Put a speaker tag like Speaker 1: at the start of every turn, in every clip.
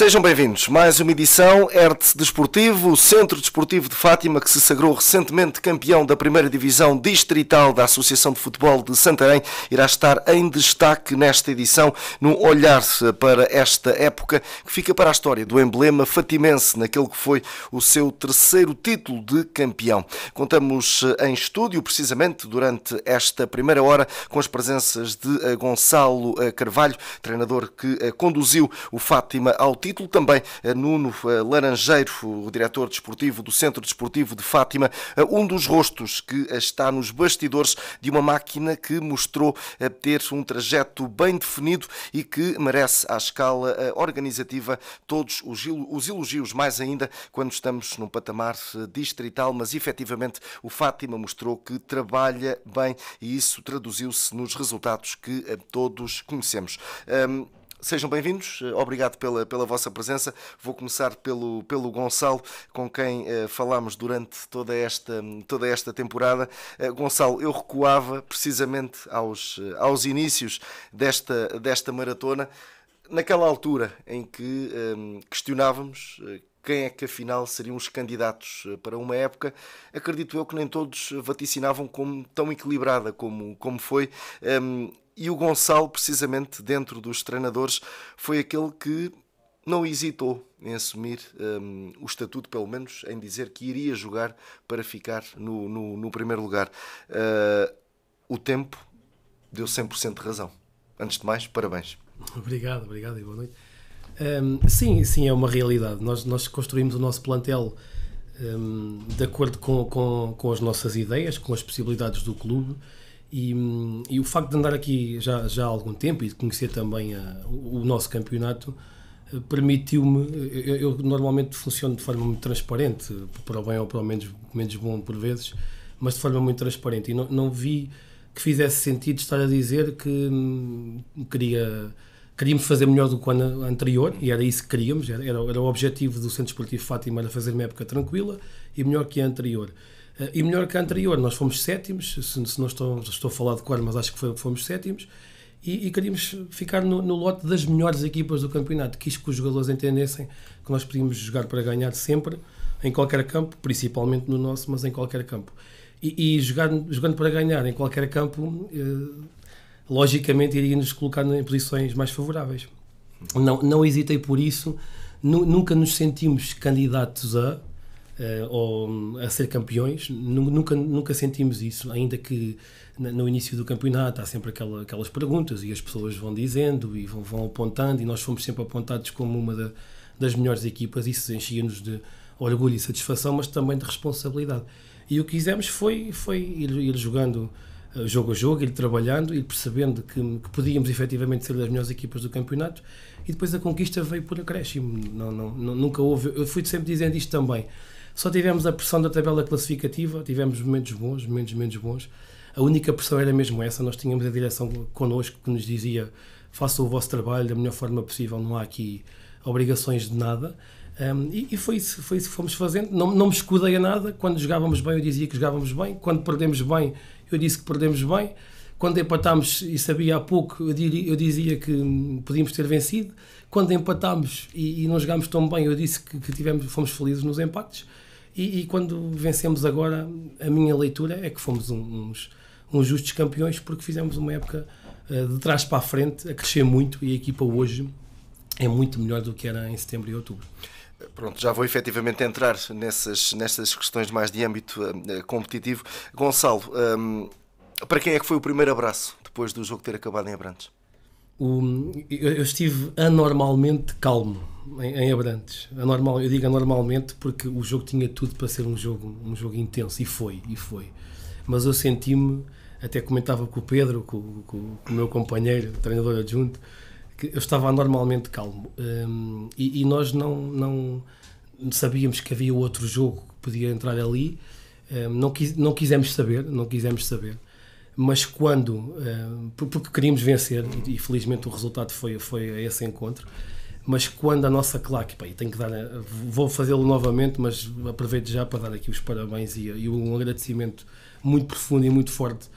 Speaker 1: Sejam bem-vindos. Mais uma edição ERTE Desportivo, o Centro Desportivo de Fátima, que se sagrou recentemente campeão da primeira divisão distrital da Associação de Futebol de Santarém, irá estar em destaque nesta edição, no olhar para esta época que fica para a história do emblema fatimense, naquele que foi o seu terceiro título de campeão. Contamos eh, em estúdio, precisamente durante esta primeira hora, com as presenças de eh, Gonçalo eh, Carvalho, treinador que conduziu o Fátima ao título título também eh, Nuno eh, Laranjeiro, o diretor desportivo do Centro Desportivo de Fátima, eh, um dos rostos que está nos bastidores de uma máquina que mostrou ter um trajeto bem definido e que merece à escala organizativa todos os elogios, mais ainda quando estamos num patamar distrital, mas efetivamente o Fátima mostrou que trabalha bem e isso traduziu-se nos resultados que todos conhecemos. Um, Sejam bem-vindos, eh, obrigado pela, pela vossa presença. Vou começar pelo, pelo Gonçalo, com quem eh, falámos durante toda esta, toda esta temporada. Eh, Gonçalo, eu recuava precisamente aos, eh, aos inícios desta, desta maratona, naquela altura em que ehm, eh, questionávamos quem é que afinal seriam os candidatos eh, para uma época, acredito eu que nem todos vaticinavam como tão equilibrada como, como foi. Um, ehm, e o Gonçalo, precisamente dentro dos treinadores, foi aquele que não hesitou em assumir um, o estatuto, pelo menos em dizer que iria jogar para ficar no, no, no primeiro lugar. Uh, o tempo deu 100% de razão. Antes de mais, parabéns.
Speaker 2: Obrigado, obrigado e boa noite. Um, sim, sim, é uma realidade. Nós, nós construímos o nosso plantel um, de acordo com, com, com as nossas ideias, com as possibilidades do clube. E, e, o facto de andar aqui já, já há algum tempo e de conhecer também a, eh, o nosso campeonato eh, permitiu-me. Eh, eu, eu, normalmente funciono de forma muito transparente, para o bem ou para o menos, menos bom por vezes, mas de forma muito transparente. E não, não vi que fizesse sentido estar a dizer que hum, queria queria. Queríamos fazer melhor do que o ano anterior, e era isso que queríamos, era, era, era o objetivo do Centro Esportivo Fátima, era fazer uma época tranquila e melhor que a anterior. Eh, e melhor que a anterior, nós fomos sétimos, se, se não estou, estou a falar de cor, mas acho que foi, fomos sétimos, e, e queríamos ficar no, no, lote das melhores equipas do campeonato. Quis que os jogadores entendessem que nós podíamos jogar para ganhar sempre, em qualquer campo, principalmente no nosso, mas em qualquer campo. E, e jogar, jogando para ganhar em qualquer campo, eh, logicamente iria nos colocar em posições mais favoráveis. Não, não hesitei por isso, nu, nunca nos sentimos candidatos a, eh, ou a ser campeões, nunca, nunca sentimos isso, ainda que no início do campeonato há sempre aquela, aquelas perguntas e as pessoas vão dizendo e vão, vão apontando e nós fomos sempre apontados como uma da, das melhores equipas, isso enchia-nos de orgulho e satisfação, mas também de responsabilidade. E o que fizemos foi, foi ir, ir jogando eh, jogo a jogo, ir trabalhando, ir percebendo que, que, podíamos efetivamente ser das melhores equipas do campeonato e depois a conquista veio por acréscimo. Não, não, não, nunca houve. Eu fui sempre dizendo isto também. Só tivemos a pressão da tabela classificativa, tivemos momentos bons, momentos menos bons. A única pressão era mesmo essa, nós tínhamos a direção connosco que nos dizia façam o vosso trabalho da melhor forma possível, não há aqui obrigações de nada. Um, e, e, foi isso, foi isso que fomos fazendo. Não, não me escudei a nada. Quando jogávamos bem, eu dizia que jogávamos bem. Quando perdemos bem, eu disse que perdemos bem. Quando empatámos e sabia há pouco, eu, eu dizia que hum, podíamos ter vencido. Quando empatámos e, e, não jogámos tão bem, eu disse que, que tivemos, fomos felizes nos empates. E, e, quando vencemos agora, a minha leitura é que fomos uns, uns justos campeões porque fizemos uma época uh, de trás para a frente, a crescer muito e a equipa hoje é muito melhor do que era em setembro e outubro.
Speaker 1: Pronto, já vou efetivamente entrar nessas, nessas questões mais de âmbito uh, competitivo. Gonçalo, um, ehm, para quem é que foi o primeiro abraço depois do jogo ter acabado em Abrantes?
Speaker 2: o, eu, eu, estive anormalmente calmo em, em, Abrantes. Anormal, eu digo anormalmente porque o jogo tinha tudo para ser um jogo, um jogo intenso e foi, e foi. Mas eu senti-me, até comentava com o Pedro, com, com, com o meu companheiro, treinador adjunto, que eu estava anormalmente calmo. Um, e, e, nós não, não sabíamos que havia outro jogo que podia entrar ali. Um, não, quis, não quisemos saber, não quisemos saber mas quando, eh, porque queríamos vencer, e felizmente o resultado foi, foi esse encontro, mas quando a nossa claque, pá, tenho que dar, eh, vou fazê-lo novamente, mas aproveito já para dar aqui os parabéns e, e um agradecimento muito profundo e muito forte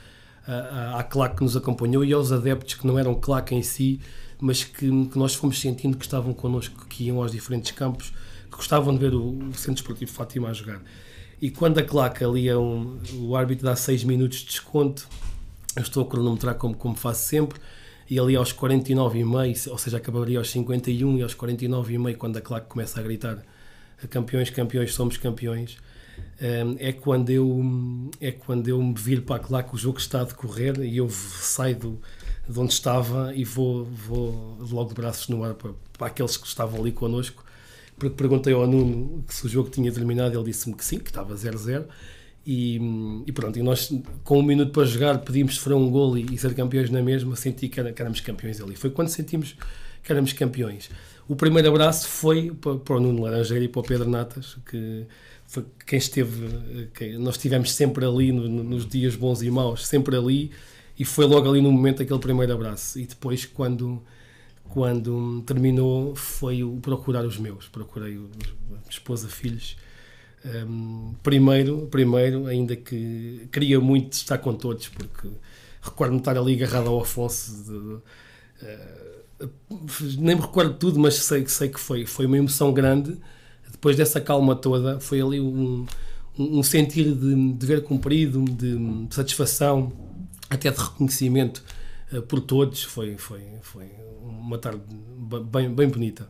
Speaker 2: eh, à, à, claque que nos acompanhou e aos adeptos que não eram claque em si, mas que, que nós fomos sentindo que estavam connosco, que iam aos diferentes campos, que gostavam de ver o, o Centro Esportivo Fátima a jogar. E quando a claca ali é um. O árbitro dá 6 minutos de desconto, eu estou a cronometrar como, como faço sempre, e ali aos 49,5, ou seja, acabaria aos 51 e aos 49,5, quando a claque começa a gritar eh, campeões, campeões, somos campeões, ehm, é quando eu, é quando eu me viro para a claque, o jogo está a decorrer e eu saio do, de onde estava e vou, vou logo de braços no ar para, para aqueles que estavam ali connosco porque perguntei ao Nuno se o jogo tinha terminado, ele disse-me que sim, que estava 0-0. E, e, pronto, e nós com um minuto para jogar pedimos se um gol e, e, ser campeões na mesma, senti que, era, que, éramos campeões ali. Foi quando sentimos que éramos campeões. O primeiro abraço foi para, para o Nuno Laranjeira e para o Pedro Natas, que foi quem esteve, quem, nós estivemos sempre ali no, nos dias bons e maus, sempre ali, e foi logo ali no momento aquele primeiro abraço. E depois, quando quando terminou foi o procurar os meus. Procurei esposa, filhos. Um, primeiro, primeiro, ainda que queria muito estar com todos, porque recordo-me estar ali agarrado ao Afonso. De, uh, nem me recordo tudo, mas sei, sei que foi, foi uma emoção grande. Depois dessa calma toda, foi ali um, um, sentir de dever cumprido, de, de satisfação, até de reconhecimento eh, por todos. Foi, foi, foi uma tarde bem, bem bonita.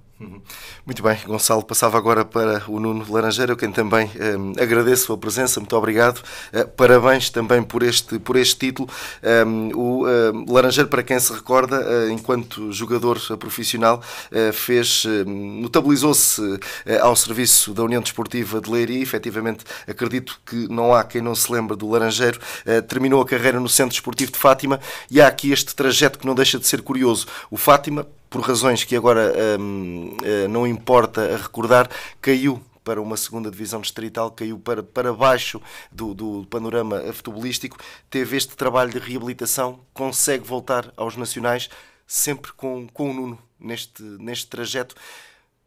Speaker 1: Muito bem, Gonçalo, passava agora para o Nuno Laranjeiro, quem também eh, agradeço a presença, muito obrigado. Eh, parabéns também por este, por este título. Eh, o ehm, Laranjeiro, para quem se recorda, eh, enquanto jogador profissional, eh, fez, ehm, notabilizou-se eh, ao serviço da União Desportiva de Leiria, efetivamente acredito que não há quem não se lembre do Laranjeiro. terminou a carreira no Centro Desportivo de Fátima e há aqui este trajeto que não deixa de ser curioso. O Fátima por razões que agora hum, eh, não importa recordar, caiu para uma segunda divisão distrital, caiu para, para baixo do, do, panorama futebolístico, teve este trabalho de reabilitação, consegue voltar aos nacionais, sempre com, com o Nuno neste, neste trajeto.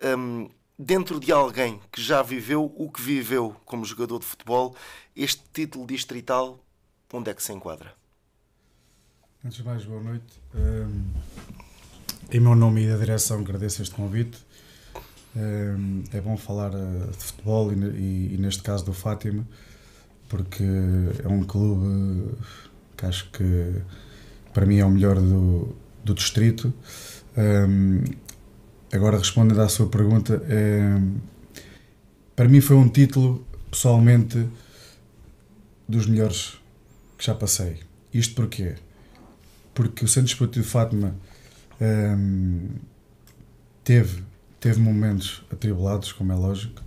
Speaker 1: Hum, dentro de alguém que já viveu o que viveu como jogador de futebol, este título distrital, onde é que se enquadra?
Speaker 3: Antes de mais, boa noite. Um em meu nome e da direção agradeço este convite. Ehm, é bom falar eh, de futebol e, e neste caso do Fátima, porque é um clube que acho que para mim é o melhor do, do distrito. Ehm, agora respondendo à sua pergunta, ehm, para mim foi um título pessoalmente dos melhores que já passei. Isto porquê? Porque o Centro Esportivo Fátima um, teve, teve momentos atribulados, como é lógico,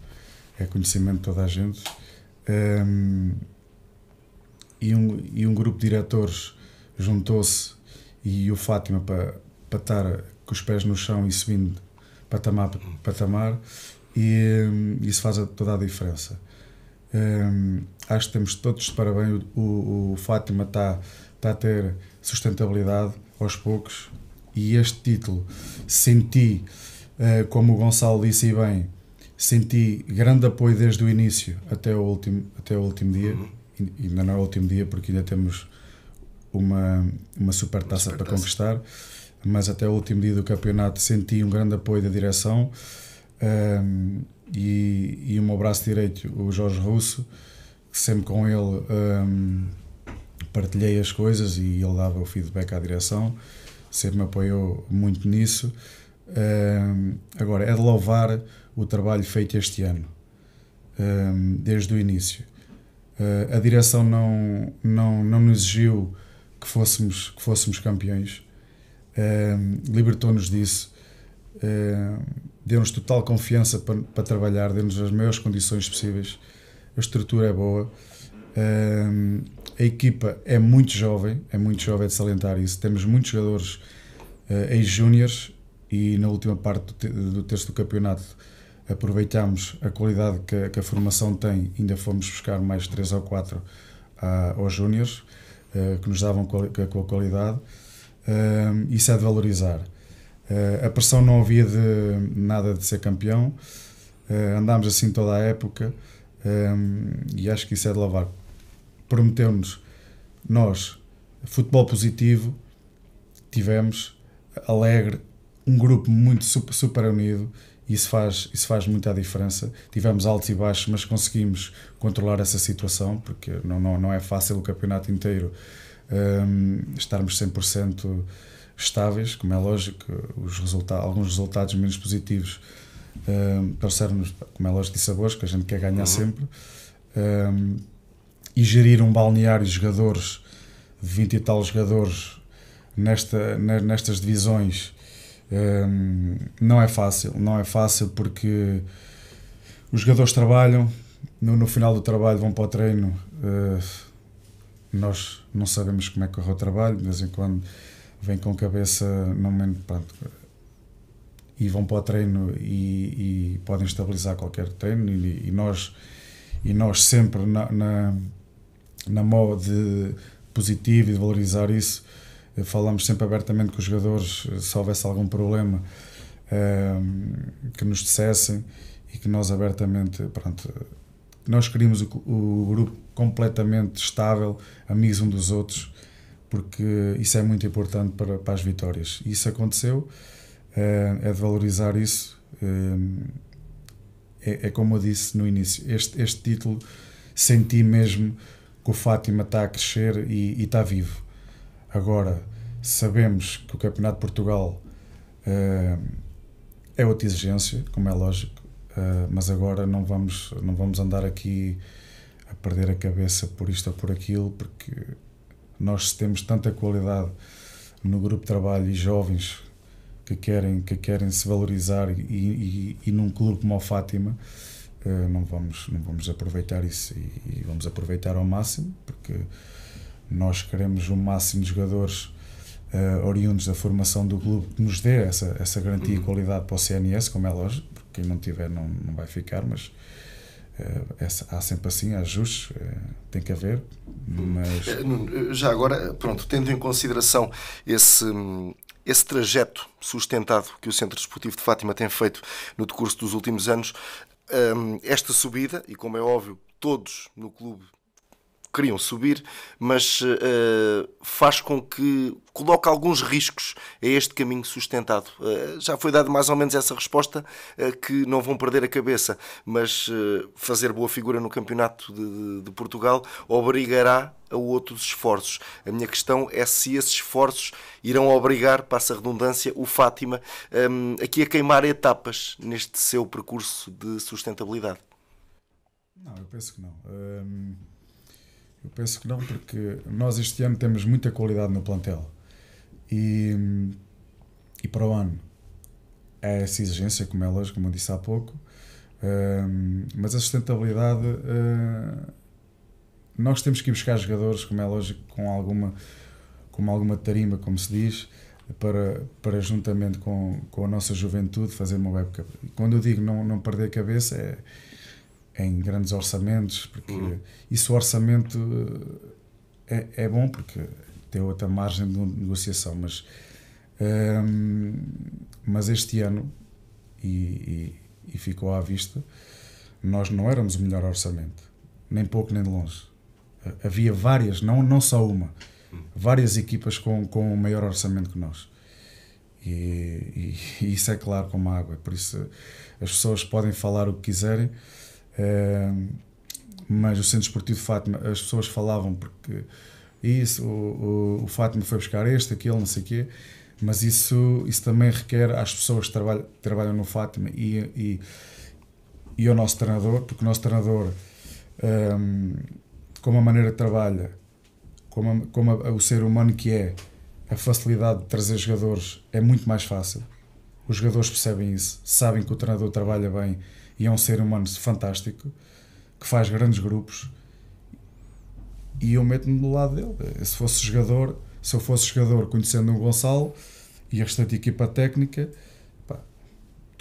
Speaker 3: é conhecimento de toda a gente, um, e, um, e um grupo de diretores juntou-se e o Fátima para, para estar com os pés no chão e subindo patamar para patamar, e um, isso faz toda a diferença. Um, acho que temos todos de parabéns. O, o, o Fátima está, está a ter sustentabilidade aos poucos, e este título senti, eh, como o Gonçalo disse bem, senti grande apoio desde o início até o último, até o último dia. Uhum. E ainda não é o último dia, porque ainda temos uma, uma super taça para conquistar. Mas até o último dia do campeonato senti um grande apoio da direção um, ehm, e, e o meu braço direito, o Jorge Russo, que sempre com ele um, ehm, partilhei as coisas e ele dava o feedback à direção sempre me apoiou muito nisso. Um, agora, é de louvar o trabalho feito este ano, um, desde o início. Uh, a direção não, não, não nos exigiu que fôssemos, que fôssemos campeões, um, libertou-nos disso, deu-nos total confiança para, para trabalhar, deu-nos as maiores condições possíveis, a estrutura é boa. A equipa é muito jovem, é muito jovem, é de salientar isso. Temos muitos jogadores uh, ex-júniores e na última parte do, do terço do campeonato aproveitámos a qualidade que, que, a formação tem, ainda fomos buscar mais 3 ou 4 ah, aos júniores, uh, que nos davam com a qualidade. Uh, isso é de valorizar. Uh, a pressão não havia de nada de ser campeão, andámos assim toda a época e acho que isso é de lavar prometeu-nos nós futebol positivo, tivemos alegre, um grupo muito super, super unido, isso faz, isso faz muita diferença. Tivemos altos e baixos, mas conseguimos controlar essa situação, porque não, não, não é fácil o campeonato inteiro um, estarmos 100% estáveis, como é lógico, os resultados, alguns resultados menos positivos um, trouxeram-nos, como é lógico, de sabores, que a gente quer ganhar uhum. sempre. Um, e gerir um balneário de jogadores, de 20 e tal jogadores nesta, nestas divisões, um, ehm, não é fácil. Não é fácil porque os jogadores trabalham, no, no final do trabalho vão para o treino. Uh, nós não sabemos como é que corre o trabalho, de vez em quando vem com a cabeça não momento, e vão para o treino e, e podem estabilizar qualquer treino e, e nós e nós sempre na na moda positiva e de valorizar isso. Eh, falamos sempre abertamente com os jogadores eh, se houvesse algum problema eh, que nos dissessem e que nós abertamente, pronto, nós queríamos o, o grupo completamente estável, amigos um dos outros, porque isso é muito importante para, para as vitórias. Isso aconteceu, é de valorizar isso. É, é como eu disse no início, este, este título senti mesmo o Fátima está a crescer e, e está vivo. Agora, sabemos que o Campeonato de Portugal uh, é outra exigência, como é lógico, uh, mas agora não vamos, não vamos andar aqui a perder a cabeça por isto ou por aquilo, porque nós temos tanta qualidade no grupo de trabalho e jovens que querem, que querem se valorizar e, e, e num clube como o Fátima eh, não vamos não vamos aproveitar isso e, e, vamos aproveitar ao máximo porque nós queremos o máximo de jogadores uh, oriundos da formação do clube que nos dê essa essa garantia e uhum. qualidade para o CNS como é lógico porque quem não tiver não, não vai ficar mas eh, essa, há sempre assim ajustes, tem que haver. Uhum. Mas...
Speaker 1: Já agora, pronto, tendo em consideração esse, esse trajeto sustentado que o Centro Desportivo de Fátima tem feito no decurso dos últimos anos, esta subida, e como é óbvio, todos no clube queriam subir, mas uh, faz com que coloque alguns riscos a este caminho sustentado. Uh, já foi dado mais ou menos essa resposta uh, que não vão perder a cabeça, mas fazer boa figura no campeonato de, de Portugal obrigará a outros esforços. A minha questão é se esses esforços irão obrigar, passa a redundância, o Fátima um, aqui a queimar etapas neste seu percurso de sustentabilidade. Não, eu penso que não.
Speaker 3: Eu penso que não, porque nós este ano temos muita qualidade no plantel. E, e para o ano é essa exigência, como é como eu disse há pouco, um, mas a sustentabilidade. Uh, nós temos que ir buscar jogadores, como é lógico, com alguma, com alguma tarima, como se diz, para, para juntamente com, com a nossa juventude fazer uma época. Quando eu digo não, não perder a cabeça, é em grandes orçamentos, porque uhum. isso o orçamento eh, é, é, bom porque tem outra margem de negociação, mas, ehm, mas este ano, e, e, e, ficou à vista, nós não éramos o melhor orçamento, nem pouco nem de longe. Eh, havia várias, não, não só uma, uhum. várias equipas com, com um maior orçamento que nós. E, e, e, isso é claro como água. Por isso as pessoas podem falar o que quiserem, mas o Centro Esportivo de Fátima, as pessoas falavam porque isso, o, o, o Fátima foi buscar este, aquele, não sei o quê, mas isso, isso também requer às pessoas que trabalham, trabalham no Fátima e, e, e ao nosso treinador, porque o nosso treinador, um, como a maneira que trabalha, como, a, como a, o ser humano que é, a facilidade de trazer jogadores é muito mais fácil. Os jogadores percebem isso, sabem que o treinador trabalha bem e é um ser humano fantástico que faz grandes grupos e eu meto-me do lado dele. Se fosse jogador, se eu fosse jogador conhecendo o Gonçalo e a restante equipa técnica, pá,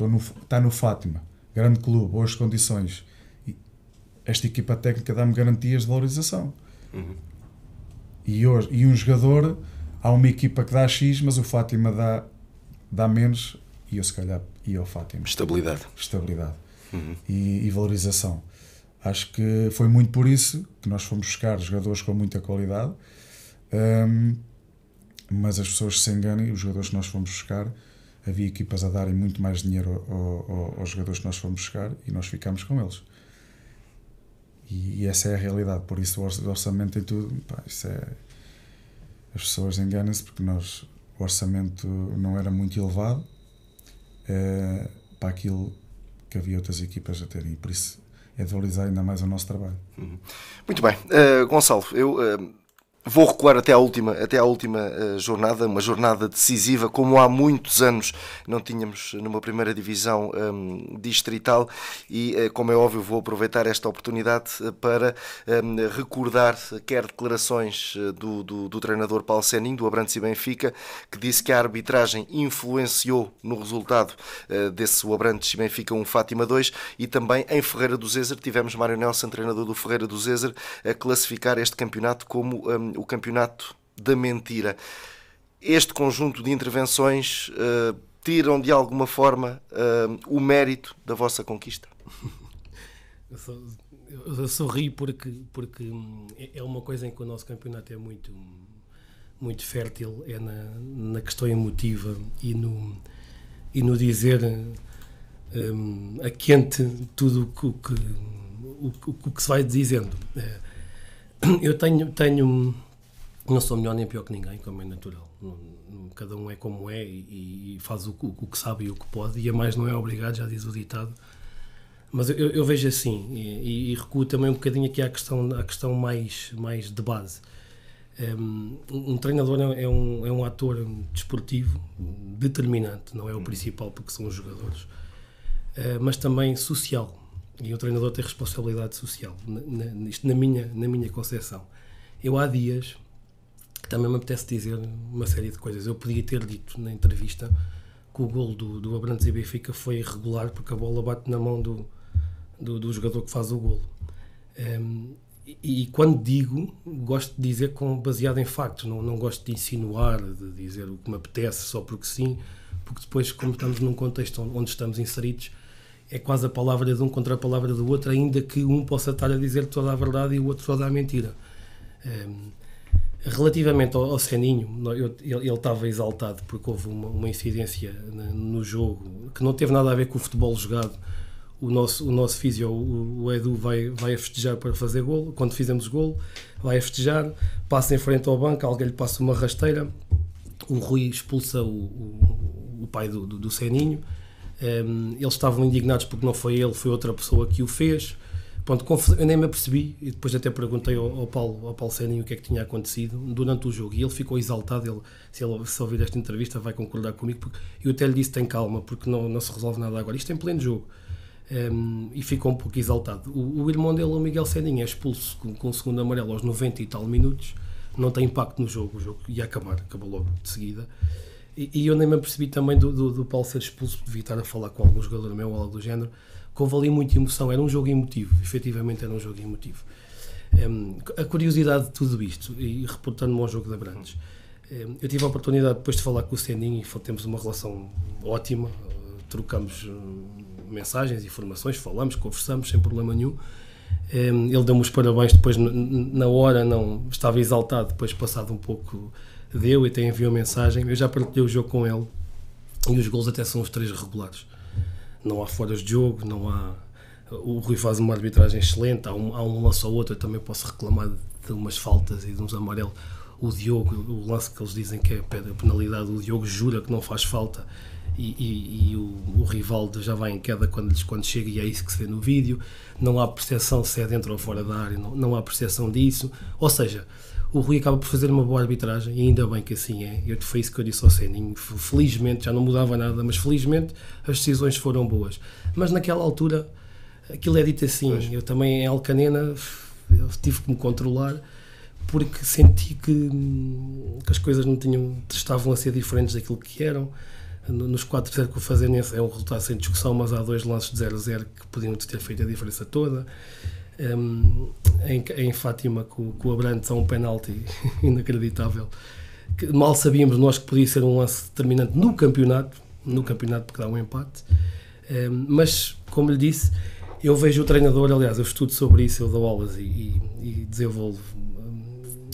Speaker 3: no, está no Fátima, grande clube, boas condições. E esta equipa técnica dá-me garantias de valorização. Uhum. E, hoje, e um jogador, há uma equipa que dá X, mas o Fátima dá, dá menos, e eu se calhar ia ao Fátima. Estabilidade. Estabilidade uhum. e, e, valorização. Acho que foi muito por isso que nós fomos buscar jogadores com muita qualidade, um, mas as pessoas se enganem os jogadores que nós fomos buscar, havia equipas a darem muito mais dinheiro ao, ao, aos jogadores que nós fomos buscar e nós ficámos com eles. E, e, essa é a realidade, por isso o orçamento e tudo, pá, é, as pessoas enganam-se porque nós, o orçamento não era muito elevado, eh, para aquilo que havia outras equipas a ter e por isso é de valorizar ainda mais o nosso trabalho. Uhum.
Speaker 1: Muito bem. Uh, Gonçalo, eu. Uh Vou recuar até à última, até à última uh, jornada, uma jornada decisiva, como há muitos anos não tínhamos numa primeira divisão um, ehm, distrital, e uh, como é óbvio, vou aproveitar esta oportunidade eh, para um, ehm, recordar quer declarações do, do, do treinador Paulo Senin, do Abrantes e Benfica, que disse que a arbitragem influenciou no resultado uh, desse Abrantes e Benfica 1 Fátima 2, e também em Ferreira do Zezer tivemos Mário Nelson, treinador do Ferreira do Zezer, a classificar este campeonato como. Um, ehm, o campeonato da mentira. Este conjunto de intervenções uh, tiram de alguma forma uh, o mérito da vossa conquista?
Speaker 2: Eu, eu, sorri porque, porque hum, é, é uma coisa em que o nosso campeonato é muito, muito fértil, é na, na questão emotiva e no, e no dizer um, a quente tudo o que, o, o, o que se vai dizendo. Eh, eu tenho, tenho. Não sou melhor nem pior que ninguém, como é natural. Cada um é como é e, e faz o, o, que sabe e o que pode, e a mais não é obrigado, já diz o ditado. Mas eu, eu vejo assim, e, e, recuo também um bocadinho aqui à questão, à questão mais, mais de base. Um, um treinador é, é um, é um ator desportivo determinante, não é o uhum. principal, porque são os jogadores, uh, mas também social e o treinador tem responsabilidade social, na, na, isto na minha, na minha concepção. Eu há dias que também me apetece dizer uma série de coisas. Eu podia ter dito na entrevista que o gol do, do Abrantes e Benfica foi irregular porque a bola bate na mão do, do, do jogador que faz o golo. Um, ehm, e, e, quando digo, gosto de dizer com, baseado em factos, não, não gosto de insinuar, de dizer o que me apetece só porque sim, porque depois, como estamos num contexto onde estamos inseridos, é quase a palavra de um contra a palavra do outro, ainda que um possa estar a dizer toda a verdade e o outro toda a mentira. Um, ehm, relativamente ao, ao Seninho, eu, ele, ele, estava exaltado porque houve uma, uma incidência no jogo que não teve nada a ver com o futebol jogado. O nosso, o nosso físio, o, o Edu, vai, vai a festejar para fazer golo. Quando fizemos golo, vai a festejar, passa em frente ao banco, alguém lhe passa uma rasteira. O Rui expulsa o, o, o pai do, do, do Seninho um, ehm, eles estavam indignados porque não foi ele, foi outra pessoa que o fez. Pronto, eu nem me apercebi e depois até perguntei ao, ao Paulo, ao Paulo Seninho o que é que tinha acontecido durante o jogo e ele ficou exaltado. Ele, se ele se ouvir esta entrevista, vai concordar comigo. Porque eu até lhe disse: tem calma, porque não, não se resolve nada agora. Isto é em pleno jogo. Um, ehm, e ficou um pouco exaltado. O, o irmão dele, o Miguel Seninho, é expulso com, com o segundo amarelo aos 90 e tal minutos. Não tem impacto no jogo, o jogo ia acabar, acabou logo de seguida. E, e eu nem me apercebi também do, do, do, Paulo ser expulso, devia estar a falar com algum jogador meu ou algo do género, que houve ali muita emoção, era um jogo emotivo, efetivamente era um jogo emotivo. Um, a curiosidade de tudo isto, e reportando-me ao jogo da Brandes, um, eu tive a oportunidade depois de falar com o Seninho e temos uma relação ótima, eh, trocamos hum, mensagens, informações, falamos, conversamos sem problema nenhum. Um, ele deu-me os parabéns depois, na hora não estava exaltado, depois passado um pouco deu e até enviou mensagem. Eu já partilhei o jogo com ele e os gols até são os três regulares. Não há foras de jogo, não há. O Rui faz uma arbitragem excelente, há um, há um lance ou outro. Eu também posso reclamar de umas faltas e de uns amarelos. O Diogo, o lance que eles dizem que é penalidade, o Diogo jura que não faz falta e, e, e o, o, Rivaldo já vai em queda quando, quando chega e é isso que se vê no vídeo. Não há percepção se é dentro ou fora da área, não, não há percepção disso. Ou seja, o Rui acaba por fazer uma boa arbitragem, e ainda bem que assim é. Eu, foi isso que eu disse ao Seninho. Felizmente, já não mudava nada, mas felizmente as decisões foram boas. Mas naquela altura, aquilo é dito assim. Pois. Eu também, em Alcanena, tive que me controlar porque senti que, hum, que, as coisas não tinham, estavam a ser diferentes daquilo que eram. Nos 4-0 que o Fazenense é um resultado sem discussão, mas há dois lances de 0-0 que podiam ter feito a diferença toda um, em, em, Fátima com, com o Abrantes a um penalti inacreditável. Que mal sabíamos nós que podia ser um lance determinante no campeonato, no campeonato porque dá um empate. Um, mas, como lhe disse, eu vejo o treinador, aliás, eu estudo sobre isso, eu dou aulas e, e, e desenvolvo hum,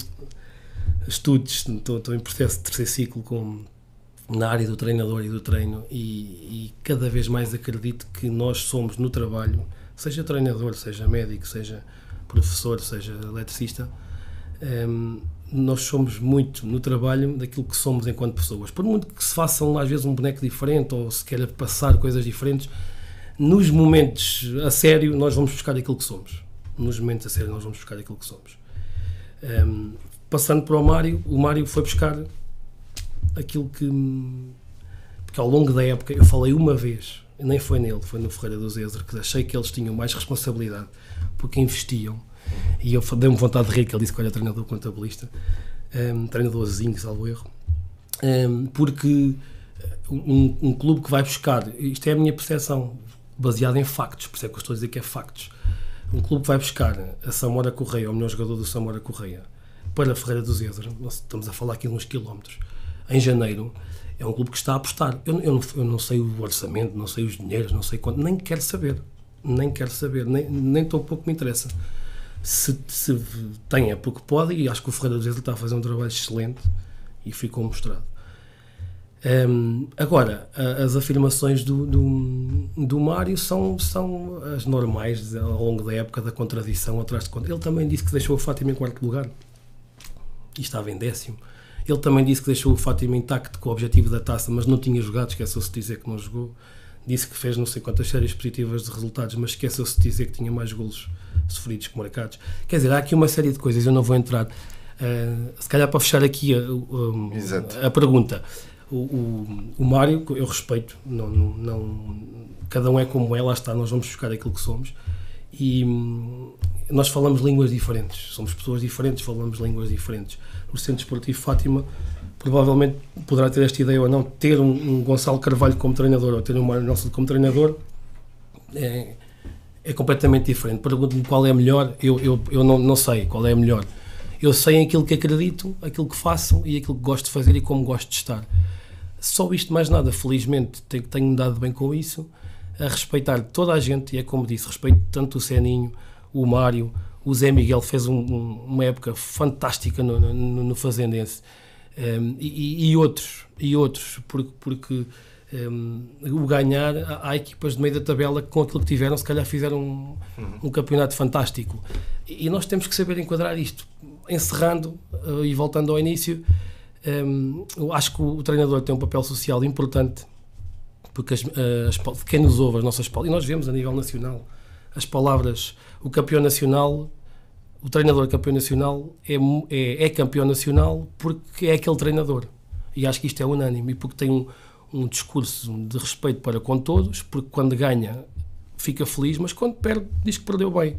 Speaker 2: estudos, estou, estou, em processo de terceiro ciclo com, na área do treinador e do treino e, e, cada vez mais acredito que nós somos no trabalho seja treinador, seja médico, seja professor, seja eletricista, um, ehm, nós somos muito no trabalho daquilo que somos enquanto pessoas. Por muito que se façam às vezes um boneco diferente ou se queira passar coisas diferentes, nos momentos a sério nós vamos buscar aquilo que somos. Nos momentos a sério nós vamos buscar aquilo que somos. Um, ehm, passando para o Mário, o Mário foi buscar aquilo que. Porque ao longo da época eu falei uma vez nem foi nele, foi no Ferreira do Zezer, que achei que eles tinham mais responsabilidade porque investiam. E eu dei-me vontade de rir, que ele disse que olha, treinador contabilista, um, treinadorzinho, salvo erro, um, porque eh, um, um, clube que vai buscar, isto é a minha percepção, baseada em factos, por isso é que eu estou a dizer que é factos. Um clube que vai buscar a Samora Correia, o melhor jogador do Samora Correia, para Ferreira do Zezer, estamos a falar aqui uns quilómetros em janeiro, é um clube que está a apostar. Eu, eu, não, eu não sei o orçamento, não sei os dinheiros, não sei quanto, nem quero saber. Nem quero saber, nem, nem tão pouco me interessa. Se, se tem é porque pode, e acho que o Ferreira Jesus está a fazer um trabalho excelente e ficou mostrado. Um, agora, as afirmações do, do, do, Mário são, são as normais ao longo da época da contradição atrás de quando. Ele também disse que deixou a Fátima em quarto lugar e estava em décimo. Ele também disse que deixou o Fátima intacto com o objetivo da taça, mas não tinha jogado, esqueceu-se de dizer que não jogou. Disse que fez não sei quantas séries positivas de resultados, mas esqueceu-se de dizer que tinha mais golos sofridos que marcados. Quer dizer, há aqui uma série de coisas, eu não vou entrar. Uh, se calhar para fechar aqui a, a, a pergunta. O, o, o, Mário, eu respeito, não, não, cada um é como é, lá está, nós vamos buscar aquilo que somos e hum, nós falamos línguas diferentes, somos pessoas diferentes, falamos línguas diferentes. O Centro Esportivo Fátima provavelmente poderá ter esta ideia ou não, ter um, um Gonçalo Carvalho como treinador ou ter um Mário Nelson como treinador é, é completamente diferente. Pergunto-me qual é melhor, eu, eu, eu não, não sei qual é melhor. Eu sei aquilo que acredito, aquilo que faço e aquilo que gosto de fazer e como gosto de estar. Só isto mais nada, felizmente tenho-me dado bem com isso a respeitar toda a gente, e é como disse, respeito tanto o Seninho, o Mário, o Zé Miguel fez um, uma época fantástica no, no, no Fazendense, um, ehm, e, e, outros, e outros, porque, porque ehm, o ganhar, há, equipas de meio da tabela que com aquilo que tiveram, se calhar fizeram um, campeonato fantástico. E, nós temos que saber enquadrar isto. Encerrando uh, e voltando ao início, ehm, acho que o, o treinador tem um papel social importante porque as, eh, as, quem nos ouve, as nossas palavras, e nós vemos a nível nacional, as palavras, o campeão nacional, o treinador campeão nacional é, é, é campeão nacional porque é aquele treinador. E acho que isto é unânime, e porque tem um, um discurso de respeito para com todos, porque quando ganha fica feliz, mas quando perde diz que perdeu bem.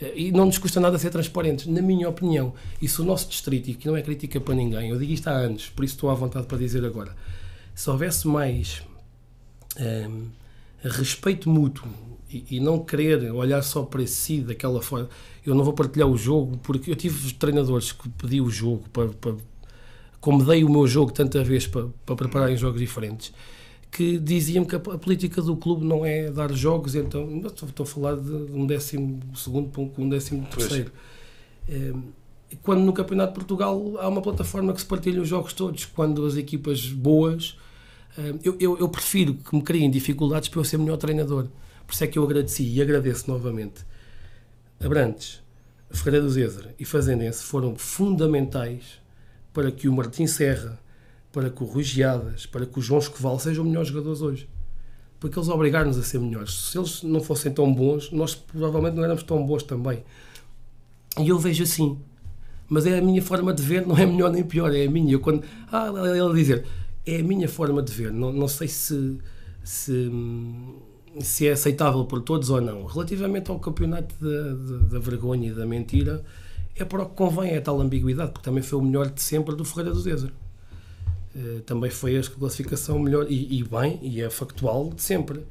Speaker 2: Eh, e não nos custa nada ser transparentes, na minha opinião. E se o nosso distrito, e que não é crítica para ninguém, eu digo isto há anos, por isso estou à vontade para dizer agora, se houvesse mais Ehm, respeito mútuo e, e, não querer olhar só para si daquela forma. Eu não vou partilhar o jogo porque eu tive treinadores que pedi o jogo para, para como dei o meu jogo tanta vez para, para prepararem jogos diferentes que diziam que a, a, política do clube não é dar jogos, então estou, estou a falar de um décimo segundo para um décimo terceiro. Ehm, quando no Campeonato de Portugal há uma plataforma que se partilha os jogos todos, quando as equipas boas eu, eu, eu, prefiro que me criem dificuldades para eu ser melhor treinador. Por isso é que eu agradeci e agradeço novamente. Abrantes, Ferreira do Zezer e Fazendense foram fundamentais para que o Martim Serra, para que o Rui Giadas, para que o João Escoval sejam melhores jogadores hoje. Porque eles obrigaram-nos a ser melhores. Se eles não fossem tão bons, nós provavelmente não éramos tão bons também. E eu vejo assim. Mas é a minha forma de ver, não é melhor nem pior, é a minha. Eu quando. Ah, ele dizer é a minha forma de ver. Não, não sei se, se, se é aceitável por todos ou não. Relativamente ao campeonato da, da, da vergonha e da mentira, é para o que convém, é tal ambiguidade, porque também foi o melhor de sempre do Ferreira do Zezer. Eh, também foi a classificação melhor, e, e, bem, e é factual de sempre. Um,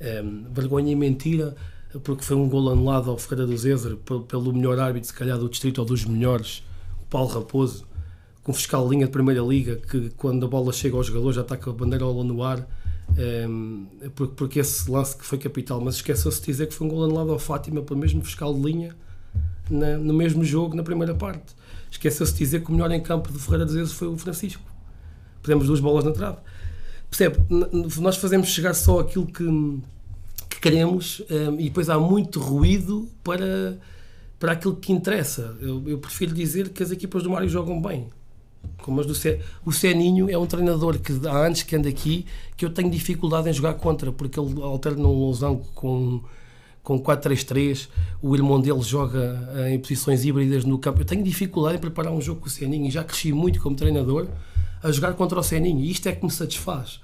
Speaker 2: ehm, vergonha e mentira, porque foi um gol anulado ao Ferreira do Zezer pelo melhor árbitro, se calhar do distrito ou dos melhores, o Paulo Raposo, um fiscal de linha de primeira liga que quando a bola chega aos jogador já está com a bandeira no ar um, ehm, porque esse lance que foi capital mas esqueceu-se de dizer que foi um gol anulado ao Fátima pelo mesmo fiscal de linha na, no mesmo jogo na primeira parte esqueceu-se de dizer que o melhor em campo do Ferreira dos Ezes foi o Francisco perdemos duas bolas na trave percebe, nós fazemos chegar só aquilo que, que queremos um, ehm, e depois há muito ruído para para aquilo que interessa. Eu, eu, prefiro dizer que as equipas do Mário jogam bem como as do O Ceninho é um treinador que há anos que anda aqui que eu tenho dificuldade em jogar contra, porque ele alterna um losango com, com 4-3-3, o irmão dele joga eh, em posições híbridas no campo. Eu tenho dificuldade em preparar um jogo com o Ceninho e já cresci muito como treinador a jogar contra o Ceninho e isto é que me satisfaz.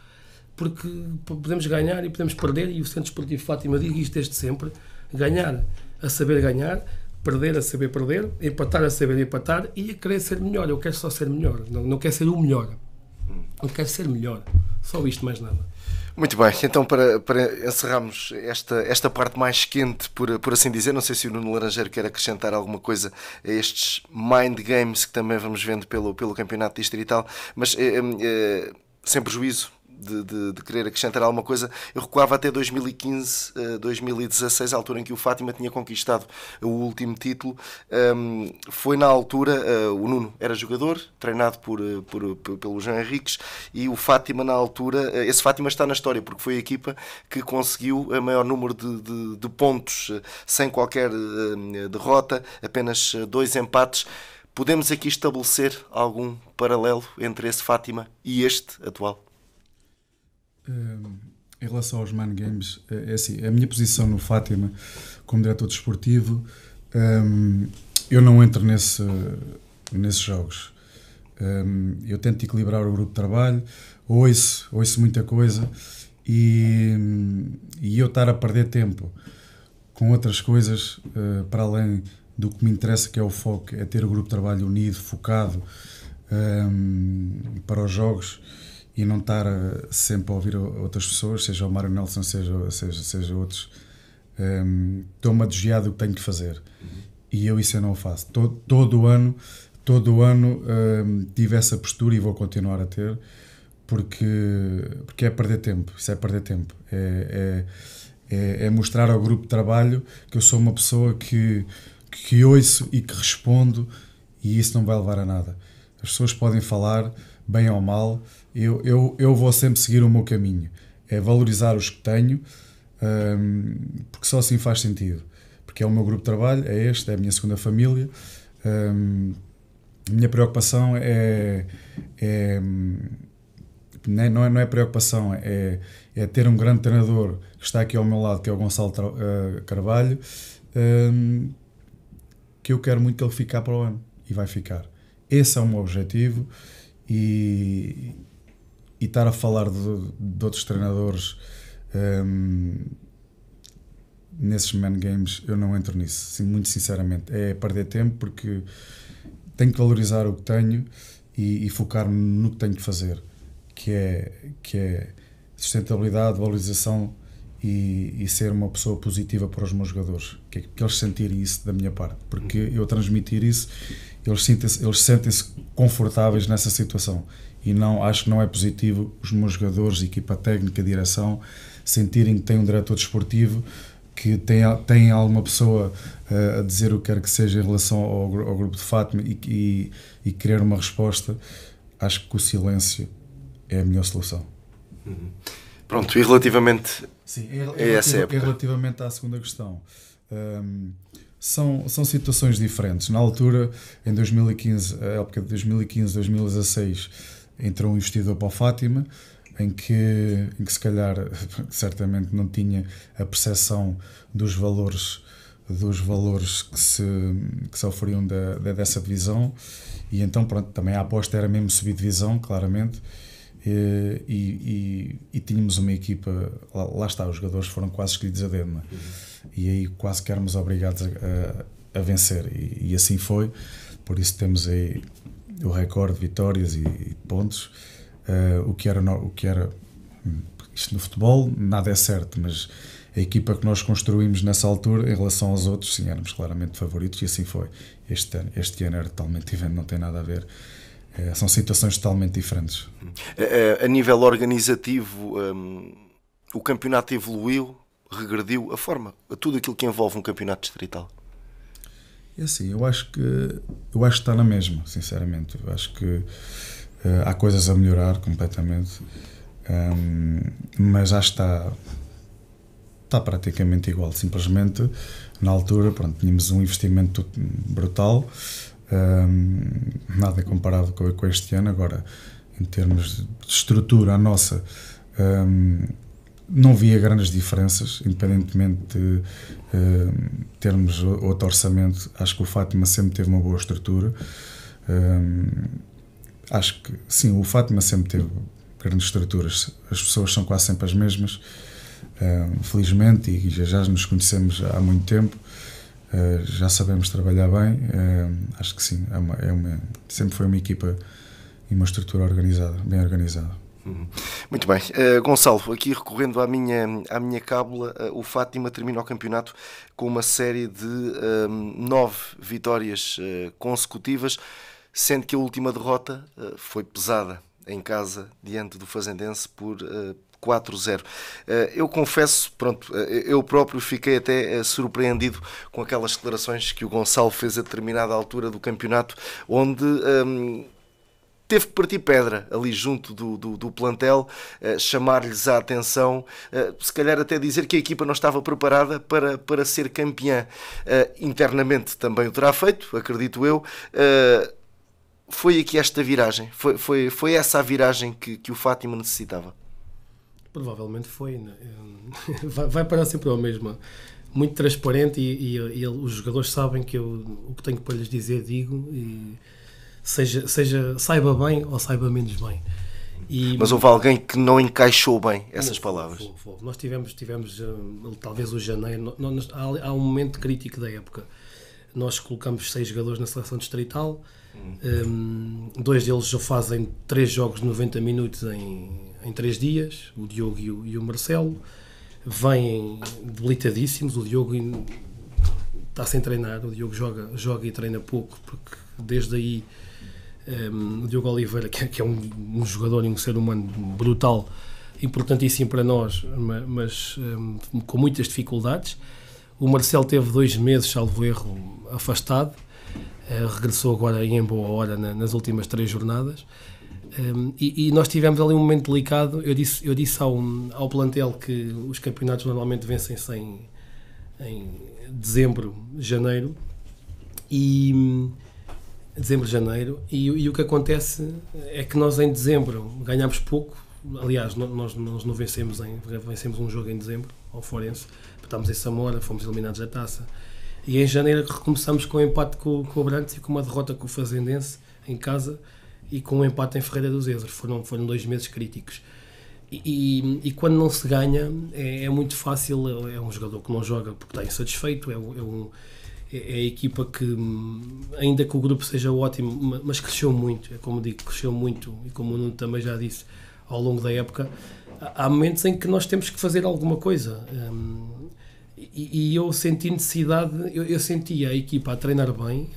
Speaker 2: Porque podemos ganhar e podemos perder, e o Centro Esportivo Fátima diz isto desde sempre: ganhar a saber ganhar perder a saber perder, empatar a saber empatar e a querer ser melhor. Eu quero só ser melhor, não, não quero ser o melhor. Eu quero ser melhor. Só isto, mais nada.
Speaker 1: Muito bem, então para, para encerrarmos esta, esta parte mais quente, por, por assim dizer, não sei se o Nuno Laranjeiro quer acrescentar alguma coisa a estes mind games que também vamos vendo pelo, pelo campeonato distrital, mas é, é, sem prejuízo de, de, de, querer acrescentar alguma coisa, eu recuava até 2015, 2016, eh, a altura em que o Fátima tinha conquistado o último título. foi na altura, eh, o Nuno era jogador, treinado por, eh, por, por, pelo João Henriques, e o Fátima, na altura, esse Fátima está na história, porque foi a equipa que conseguiu o maior número de, de, de pontos sem qualquer derrota, apenas dois empates. Podemos aqui estabelecer algum paralelo entre esse Fátima e este atual?
Speaker 3: Em relação aos Man Games, é, é assim, a minha posição no Fátima como diretor desportivo, um, eu não entro nesse, nesses jogos. Um, eu tento equilibrar o grupo de trabalho, ouço, ouço muita coisa e, e eu estar a perder tempo com outras coisas uh, para além do que me interessa, que é o foco, é ter o grupo de trabalho unido, focado um, para os jogos e não estar eh, sempre a ouvir outras pessoas, seja o Mário Nelson, seja, seja, seja outros, um, ehm, estou-me a desviar do que tenho que fazer. Uhum. E eu isso eu não faço. Todo, todo ano, todo ano um, ehm, tive essa postura e vou continuar a ter, porque, porque é perder tempo. Isso é perder tempo. É, é, é, é mostrar ao grupo de trabalho que eu sou uma pessoa que, que ouço e que respondo, e isso não vai levar a nada. As pessoas podem falar, bem ou mal, eu, eu, eu vou sempre seguir o meu caminho. É valorizar os que tenho, um, porque só assim faz sentido. Porque é o meu grupo de trabalho, é este, é a minha segunda família. Um, a minha preocupação é, é, é não é, não é preocupação, é, é ter um grande treinador que está aqui ao meu lado, que é o Gonçalo ah, Carvalho, um, que eu quero muito que ele fique cá para o ano e vai ficar. Esse é o meu objetivo e, e estar a falar de, de outros treinadores um, nesses man games, eu não entro nisso, sim, muito sinceramente. É perder tempo porque tenho que valorizar o que tenho e, e focar-me no que tenho que fazer, que é, que é sustentabilidade, valorização e, e, ser uma pessoa positiva para os meus jogadores, que, que eles sentirem isso da minha parte, porque eu transmitir isso, eles sentem-se eles sentem -se confortáveis nessa situação e não acho que não é positivo os meus jogadores, equipa técnica, direção sentirem que têm um diretor desportivo que tem, tem alguma pessoa uh, a dizer o que quer que seja em relação ao, ao grupo de Fátima e, e, e querer uma resposta, acho que o silêncio é a melhor solução.
Speaker 1: Uhum. Pronto, e relativamente Sim, é, é, é essa época?
Speaker 3: relativamente à segunda questão. Um, ehm, são, são situações diferentes. Na altura, em 2015, a época de 2015, 2016, entrou um investidor para o Fátima, em que, em que se calhar certamente não tinha a percepção dos valores dos valores que se, que se oferiam da, da, dessa divisão e então pronto, também a aposta era mesmo subir divisão, claramente e, e, e, tínhamos uma equipa, lá, lá, está, os jogadores foram quase escolhidos a dedo é? e aí quase que éramos obrigados a, a, a vencer e, e, assim foi, por isso temos aí o recorde de vitórias e, e pontos, uh, o que era o que era hum, isto no futebol nada é certo, mas a equipa que nós construímos nessa altura em relação aos outros, sim, éramos claramente favoritos e assim foi. Este ano, este ano era totalmente diferente, não tem nada a ver. É, são situações totalmente diferentes.
Speaker 1: A, eh, a nível organizativo, um, o campeonato evoluiu, regrediu a forma, a tudo aquilo que envolve um campeonato distrital.
Speaker 3: E é assim, eu acho que eu acho que está na mesma, sinceramente. Eu acho que uh, há coisas a melhorar completamente, um, ehm, mas acho que está, está praticamente igual. Simplesmente, na altura, pronto, tínhamos um investimento brutal, um, ehm, nada comparado com, com, este ano. Agora, em termos de estrutura, a nossa. Um, ehm, não via grandes diferenças, independentemente de eh, termos outro orçamento. Acho que o Fátima sempre teve uma boa estrutura. Eh, acho que, sim, o Fátima sempre teve grandes estruturas. As pessoas são quase sempre as mesmas, eh, felizmente, e já, já nos conhecemos há muito tempo. já sabemos trabalhar bem, acho que sim, é uma, é uma, sempre foi uma equipa e uma estrutura organizada, bem organizada. Uhum.
Speaker 1: Muito bem. Uh, Gonçalo, aqui recorrendo à minha, à minha cábula, uh, o Fátima termina o campeonato com uma série de uh, nove vitórias eh, consecutivas, sendo que a última derrota foi pesada em casa, diante do Fazendense, por 4-0. Eu confesso, pronto, eu próprio fiquei até surpreendido com aquelas declarações que o Gonçalo fez a determinada altura do campeonato, onde. Ehm, teve que partir pedra ali junto do, do, do plantel, eh, chamar-lhes a atenção, eh, se calhar até dizer que a equipa não estava preparada para, para ser campeã. Eh, internamente também o terá feito, acredito eu. foi aqui esta viragem, foi, foi, foi essa a viragem que, que o Fátima necessitava.
Speaker 2: Provavelmente foi, né? vai, parar sempre ao mesmo. Muito transparente e, e, e, os jogadores sabem que eu o que tenho para lhes dizer digo e seja, seja saiba bem ou saiba menos bem. E, mas houve alguém
Speaker 1: que não encaixou bem essas não, palavras. Foi,
Speaker 2: foi. Nós tivemos, tivemos hum, talvez o janeiro, há, há, um momento crítico da época. Nós colocamos seis jogadores na seleção distrital, uhum. hum. um, dois deles já fazem três jogos de 90 minutos em, em três dias, o Diogo e o, e o Marcelo. Vêm debilitadíssimos, o Diogo está sem treinar, o Diogo joga, joga e treina pouco, porque desde aí um, ehm, Diogo Oliveira, que, é, que é um, um, jogador e um ser humano brutal, importantíssimo para nós, mas um, ehm, com muitas dificuldades. O Marcelo teve dois meses, salvo erro, afastado. Uh, regressou agora em boa hora na, nas últimas três jornadas. Um, ehm, e, e, nós tivemos ali um momento delicado. Eu disse, eu disse ao, ao plantel que os campeonatos normalmente vencem-se em, em dezembro, janeiro. E dezembro, janeiro, e, e, o que acontece é que nós em dezembro ganhámos pouco, aliás, nós, nós não vencemos, em, vencemos um jogo em dezembro, ao Forense, estávamos em Samora, fomos eliminados da taça, e em janeiro é recomeçamos com um empate com, com o Brantes e com uma derrota com o Fazendense em casa e com um empate em Ferreira dos Ezers, foram, foram dois meses críticos. E, e, quando não se ganha é, é, muito fácil, é um jogador que não joga porque está insatisfeito, é, é um é, é a equipa que, hum, ainda que o grupo seja ótimo, mas cresceu muito, é como digo, cresceu muito, e como o Nuno também já disse ao longo da época, há momentos em que nós temos que fazer alguma coisa. Hum, e, e eu senti necessidade, eu, eu senti a equipa a treinar bem,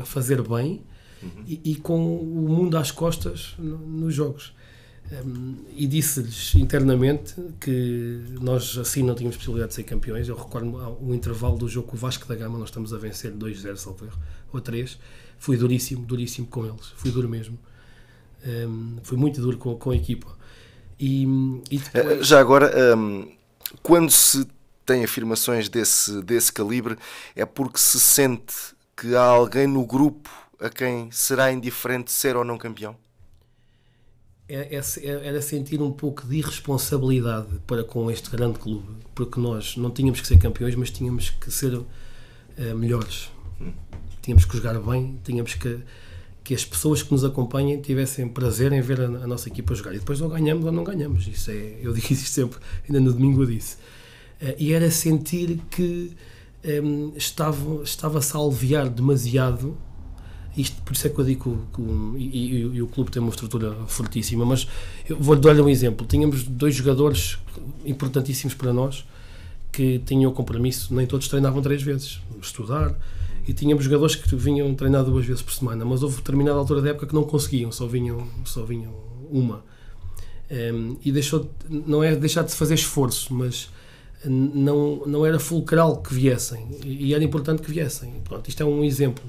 Speaker 2: a, fazer bem, uhum. e, e, com o mundo às costas nos jogos. Um, e disse-lhes internamente que nós assim não tínhamos possibilidade de ser campeões. Eu recordo o intervalo do jogo com o Vasco da Gama, nós estamos a vencer 2-0, salvo erro, ou 3. Fui duríssimo, duríssimo com eles, fui duro mesmo. Um, fui muito duro com, com a equipa. E, e depois...
Speaker 1: Eh, já agora, um, quando se tem afirmações desse, desse calibre, é porque se sente que há alguém no grupo a quem será indiferente ser ou não campeão?
Speaker 2: É, é, é, era sentir um pouco de irresponsabilidade para com este grande clube, porque nós não tínhamos que ser campeões, mas tínhamos que ser uh, melhores. Hum. Tínhamos que jogar bem, tínhamos que que as pessoas que nos acompanhem tivessem prazer em ver a, a nossa equipa jogar. E depois ou ganhamos ou não ganhamos. Isso é, eu digo isso sempre, ainda no domingo eu disse. Uh, e era sentir que um, ehm, estava, estava-se a salvear demasiado isto, por isso é que eu digo que, o, que e, e, e, o clube tem uma estrutura fortíssima, mas vou-lhe dar um exemplo. Tínhamos dois jogadores importantíssimos para nós que tinham o compromisso, nem todos treinavam três vezes, estudar, e tínhamos jogadores que vinham treinar duas vezes por semana, mas houve determinada altura da época que não conseguiam, só vinham, só vinham uma. Um, ehm, e deixou, não é deixar de se fazer esforço, mas não, não era fulcral que viessem e era importante que viessem. Pronto, isto é um exemplo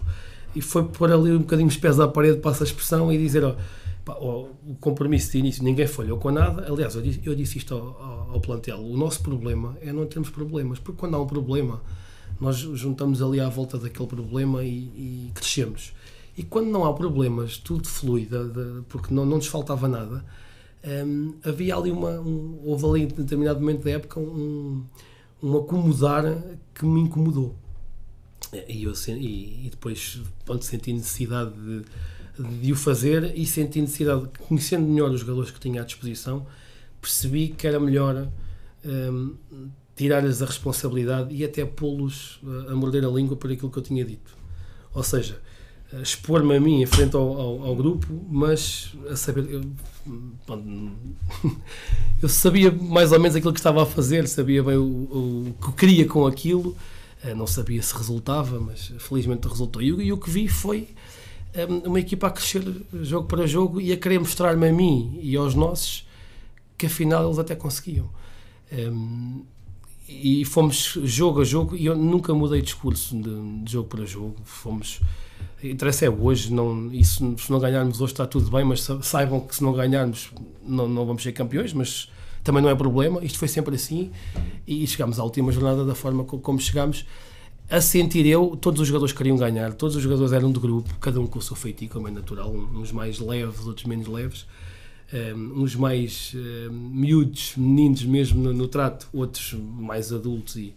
Speaker 2: e foi pôr ali um bocadinho os pés à parede, para essa expressão, e dizer: ó, pá, ó, o compromisso de início, ninguém falhou com nada. Aliás, eu disse, eu disse isto ao, ao, plantel: o nosso problema é não termos problemas, porque quando há um problema, nós juntamos ali à volta daquele problema e, e crescemos. E quando não há problemas, tudo flui, de, de, porque não, não nos faltava nada. Um, havia ali uma. Um, houve ali em determinado momento da época um, um acomodar que me incomodou. E, eu, e, e depois pronto, senti necessidade de, de o fazer e senti necessidade, conhecendo melhor os jogadores que tinha à disposição, percebi que era melhor um, tirar-lhes a responsabilidade e até pô-los eh, a morder a língua por aquilo que eu tinha dito. Ou seja, eh, expor-me a mim em frente ao, ao, ao, grupo, mas a saber. Eu, eu, sabia mais ou menos aquilo que estava a fazer, sabia bem o, o, o que queria com aquilo eh, não sabia se resultava, mas felizmente resultou. E, e o que vi foi ehm, uma equipa a crescer jogo para jogo e a querer mostrar-me a mim e aos nossos que afinal eles até conseguiam. Ehm, e fomos jogo a jogo e eu nunca mudei de discurso de, de jogo para jogo. Fomos interessa é hoje, não, isso, se não ganharmos hoje está tudo bem, mas saibam que se não ganharmos não, não vamos ser campeões, mas também não é problema, isto foi sempre assim e chegámos à última jornada da forma como chegámos. A sentir eu, todos os jogadores queriam ganhar, todos os jogadores eram de grupo, cada um com o seu feitiço, como é natural, uns mais leves, outros menos leves, um, ehm, uns mais um, ehm, miúdos, meninos mesmo no, no, trato, outros mais adultos e,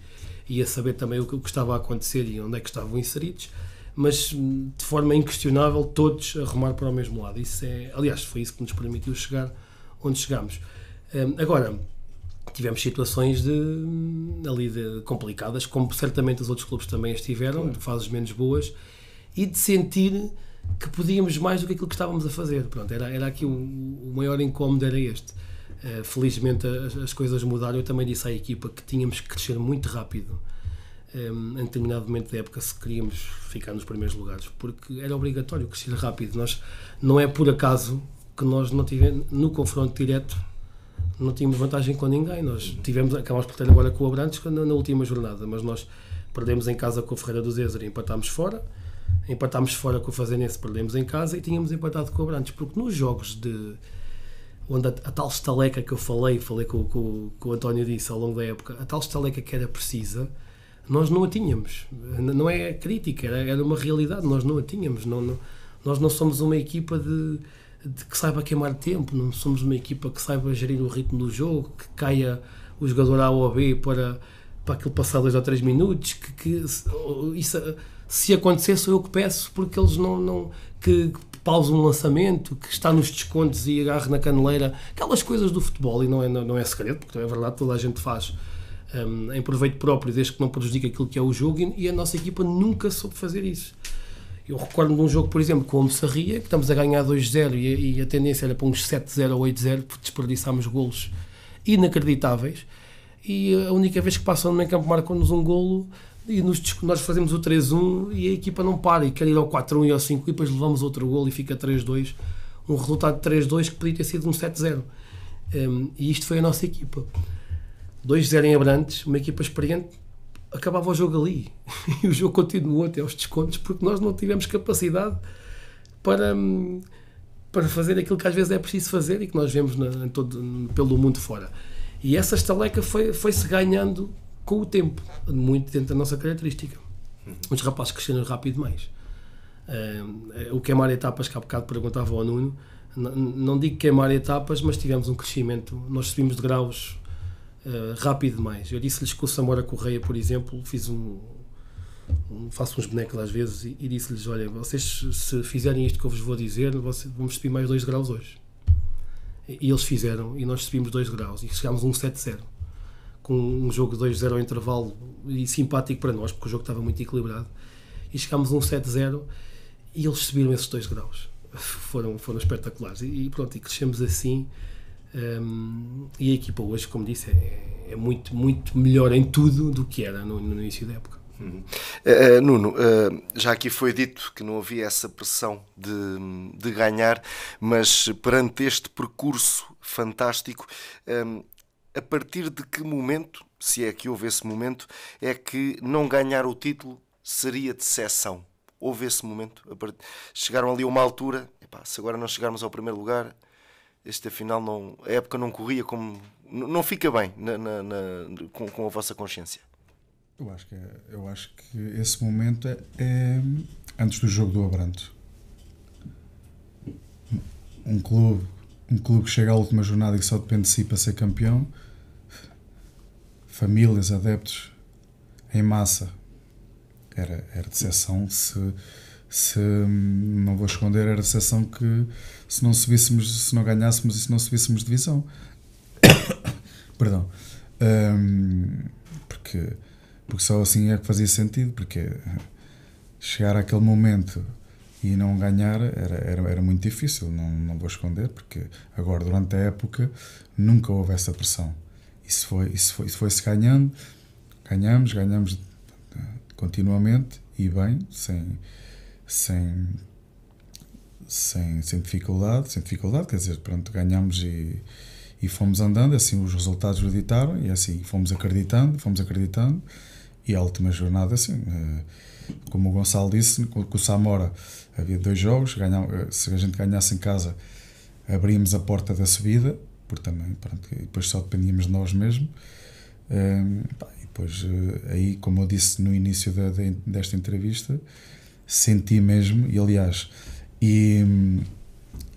Speaker 2: e a saber também o que, o que estava a acontecer e onde é que estavam inseridos mas hum, de forma inquestionável todos a para o mesmo lado. Isso é, aliás, foi isso que nos permitiu chegar onde chegámos. Hum, agora, tivemos situações de, ali de, complicadas, como certamente os outros clubes também estiveram, claro. de fases menos boas, e de sentir que podíamos mais do que aquilo que estávamos a fazer. Pronto, era, era aqui o, o maior incómodo era este. Eh, felizmente as, as, coisas mudaram. Eu também disse à equipa que tínhamos que crescer muito rápido um, em determinado momento da época se queríamos ficar nos primeiros lugares, porque era obrigatório crescer rápido. Nós, não é por acaso que nós não tivemos, no confronto direto não tínhamos vantagem com ninguém. Nós tivemos, acabámos por ter agora com o Abrantes na, na última jornada, mas nós perdemos em casa com o Ferreira do Zézer e empatámos fora. Empatámos fora com o Fazenense, perdemos em casa e tínhamos empatado com o Abrantes, porque nos jogos de. onde a, a tal estaleca que eu falei, falei com, com, com, o António disse ao longo da época, a tal estaleca que era precisa, nós não a tínhamos. Não é crítica, era, era uma realidade, nós não a tínhamos. Não, não, nós não somos uma equipa de de que saiba queimar tempo, não somos uma equipa que saiba gerir o ritmo do jogo, que caia o jogador A ou B para, para aquilo passar dois ou três minutos, que, que isso, se acontecer sou eu que peço, porque eles não, não que pausam um lançamento, que está nos descontos e agarre na caneleira, aquelas coisas do futebol, e não é, não, não é segredo, porque é verdade, toda a gente faz um, em proveito próprio, desde que não prejudique aquilo que é o jogo, e, e a nossa equipa nunca soube fazer isso eu recordo-me de um jogo, por exemplo, com o Messarria, que estamos a ganhar 2-0 e, e, a tendência era para uns 7-0 ou 8-0, porque desperdiçámos golos inacreditáveis. E a única vez que passam no meio campo marcam-nos um golo e nos, nós fazemos o 3-1 e a equipa não para e quer ir ao 4-1 e ao 5 e depois levamos outro golo e fica 3-2. Um resultado de 3-2 que podia ter sido um 7-0. Um, e isto foi a nossa equipa. 2-0 em Abrantes, uma equipa experiente, acabava o jogo ali e o jogo continuou até aos descontos porque nós não tivemos capacidade para, hum, para fazer aquilo que às vezes é preciso fazer e que nós vemos na, todo, pelo mundo fora. E essa estaleca foi-se foi ganhando com o tempo, muito dentro da nossa característica. Uhum. Os rapazes cresceram rápido mais. Uh, eh, eh, o queimar etapas que há bocado perguntava ao Nuno, não, não digo queimar etapas, mas tivemos um crescimento. Nós subimos de graus eh, rápido demais. Eu disse-lhes que o Samora Correia, por exemplo, fiz um, um faço uns bonecos às vezes e, e disse-lhes: Olha, vocês se fizerem isto que eu vos vou dizer, vocês, vamos subir mais 2 graus hoje. E, e, eles fizeram, e nós subimos 2 graus e chegámos a um 7-0. Com um jogo 2-0 ao intervalo e simpático para nós, porque o jogo estava muito equilibrado. E chegámos a um 7-0 e eles subiram esses 2 graus. Foram, foram espetaculares. E, e pronto, e crescemos assim um, e a equipa hoje, como disse, é, é, muito, muito melhor em tudo do que era no, no início da época.
Speaker 1: Uhum. Uh, Nuno, uh, já aqui foi dito que não havia essa pressão de, de ganhar, mas perante este percurso fantástico, um, ehm, a partir de que momento, se é que houve esse momento, é que não ganhar o título seria decepção? Houve esse momento? Chegaram ali a uma altura, epá, se agora não chegarmos ao primeiro lugar, este afinal não, a época não corria como. não fica bem na, na, na, com, com, a vossa consciência?
Speaker 3: Eu acho que, é, eu acho que esse momento é, é antes do jogo do Abranto. Um clube, um clube que chega à última jornada e que só depende de si para ser campeão, famílias, adeptos, em massa. Era, era decepção se, se. Hum, não vou esconder, era decepção que se não subíssemos, se não ganhássemos e se não subíssemos divisão. Perdão. Um, porque, porque só assim é que fazia sentido, porque chegar àquele momento e não ganhar era, era, era muito difícil, não, não vou esconder, porque agora, durante a época, nunca houve essa pressão. Isso foi, isso foi, isso foi se ganhando, ganhamos, ganhamos continuamente e bem, sem, sem sem, sem dificuldade, sem dificuldade, quer dizer, pronto, ganhamos e, e fomos andando, assim os resultados editaram e é assim fomos acreditando, fomos acreditando e a última jornada assim, eh, como o Gonçalo disse, com o Samora havia dois jogos, ganham, eh, se a gente ganhasse em casa abríamos a porta da subida, porque também, pronto, depois só dependíamos de nós mesmo, eh, e depois aí, como eu disse no início desta entrevista, senti mesmo, e aliás e,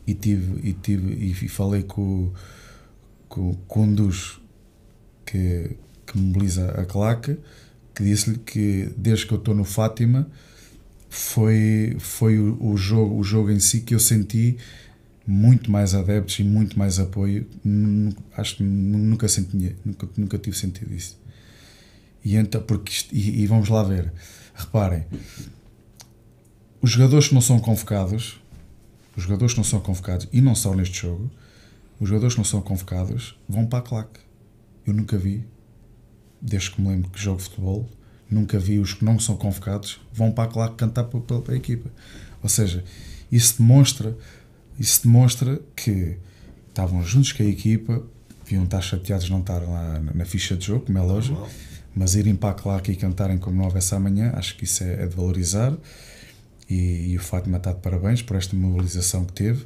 Speaker 3: e tive, e tive e falei com, com, com um dos que, que mobiliza a claque, que disse-lhe que desde que eu estou no Fátima foi, foi o, o, jogo, o jogo em si que eu senti muito mais adeptos e muito mais apoio. Nunca, acho que nunca, senti, nunca, nunca tive sentido isso. E, então, porque isto, e, e vamos lá ver. Reparem, os jogadores que não são convocados, os jogadores que não são convocados, e não são neste jogo, os jogadores que não são convocados vão para a claque. Eu nunca vi, desde que me lembro que jogo futebol, nunca vi os que não são convocados vão para a claque cantar para, para, para a equipa. Ou seja, isso demonstra, isso demonstra que estavam juntos com a equipa, deviam estar chateados não estar lá na, na ficha de jogo, como é lógico, mas irem para a claque e cantarem como não houvesse amanhã, acho que isso é, é de valorizar. E, e o Fátima está de parabéns por esta mobilização que teve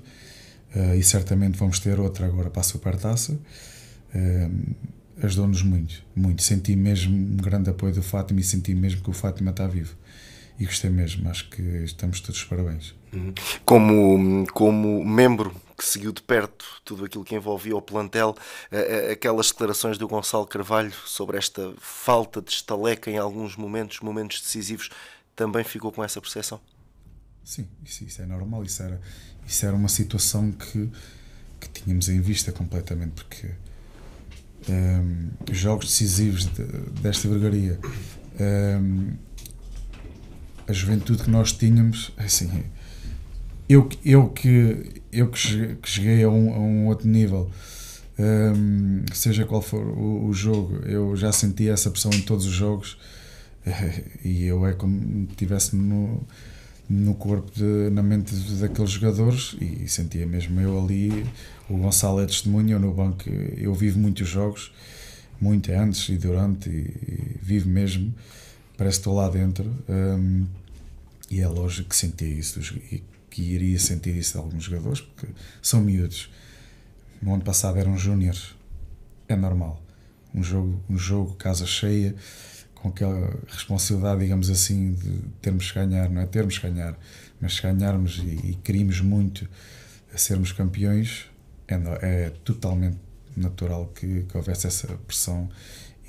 Speaker 3: uh, e certamente vamos ter outra agora para a Supertaça. Uh, Ajudou-nos muito, muito. Senti mesmo um grande apoio do Fátima e senti mesmo que o Fátima está vivo e gostei mesmo, acho que
Speaker 1: estamos todos parabéns. Uhum. Como, como membro que seguiu de perto tudo aquilo que envolvia o plantel, eh, aquelas declarações do Gonçalo Carvalho sobre esta falta de estaleca em alguns momentos, momentos decisivos, também ficou com essa percepção?
Speaker 3: Sim, isso, isso é normal. Isso era, isso era uma situação que, que tínhamos em vista completamente, porque um, ehm, jogos decisivos de, desta vergaria. Um, ehm, a juventude que nós tínhamos, é assim, eu, eu, que, eu que cheguei a um, a um outro nível, um, ehm, seja qual for o, o, jogo, eu já senti essa pressão em todos os jogos e eu é como tivesse no no corpo, de, na mente daqueles jogadores e, sentia mesmo eu ali. O Gonçalo é testemunho, eu no banco eu vivo muitos jogos, muito é antes e durante, e, e vivo mesmo, parece que estou lá dentro. Um, e é lógico que sentia isso e que iria sentir isso de alguns jogadores, porque são miúdos. No ano passado eram júniores, é normal. Um jogo, um jogo casa cheia com aquela responsabilidade, digamos assim, de termos que ganhar, não é termos que ganhar, mas se ganharmos e, e queríamos muito a sermos campeões, é, é totalmente natural que, que, houvesse essa pressão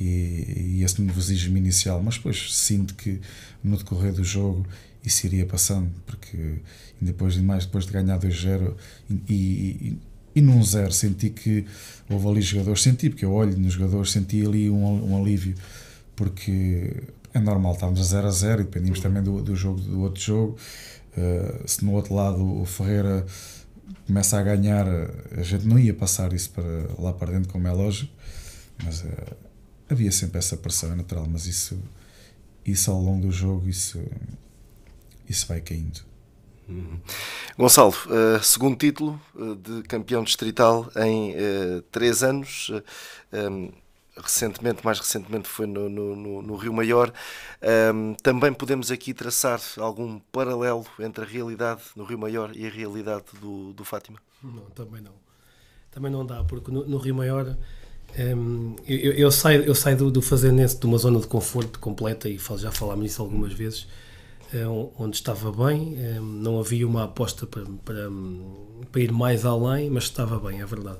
Speaker 3: e, e esse nervosismo inicial, mas depois sinto que no decorrer do jogo isso iria passando, porque depois de mais, depois de ganhar 2-0 e, e, e num zero senti que houve ali jogadores, senti, porque eu olho nos jogadores, senti ali um, um alívio porque é normal, estávamos a 0 a 0 e dependíamos também do, do, jogo do outro jogo. Uh, se no outro lado o Ferreira começa a ganhar, a gente não ia passar isso para lá para dentro, como é lógico, mas uh, havia sempre essa pressão, é natural, mas isso, isso ao longo do jogo, isso, isso vai
Speaker 1: caindo. Uhum. Gonçalo, eh, segundo título de campeão distrital em três anos. Um, recentemente, mais recentemente foi no, no, no Rio Maior, um, também podemos aqui traçar algum paralelo entre a realidade no Rio Maior e a realidade do, do Fátima?
Speaker 2: Não, também não. Também não dá, porque no, no Rio Maior um, eu, eu, saio, eu saio do, do nesse de uma zona de conforto completa e já falámos isso algumas vezes, eh, onde estava bem, não havia uma aposta para, para, para, ir mais além, mas estava bem, é verdade.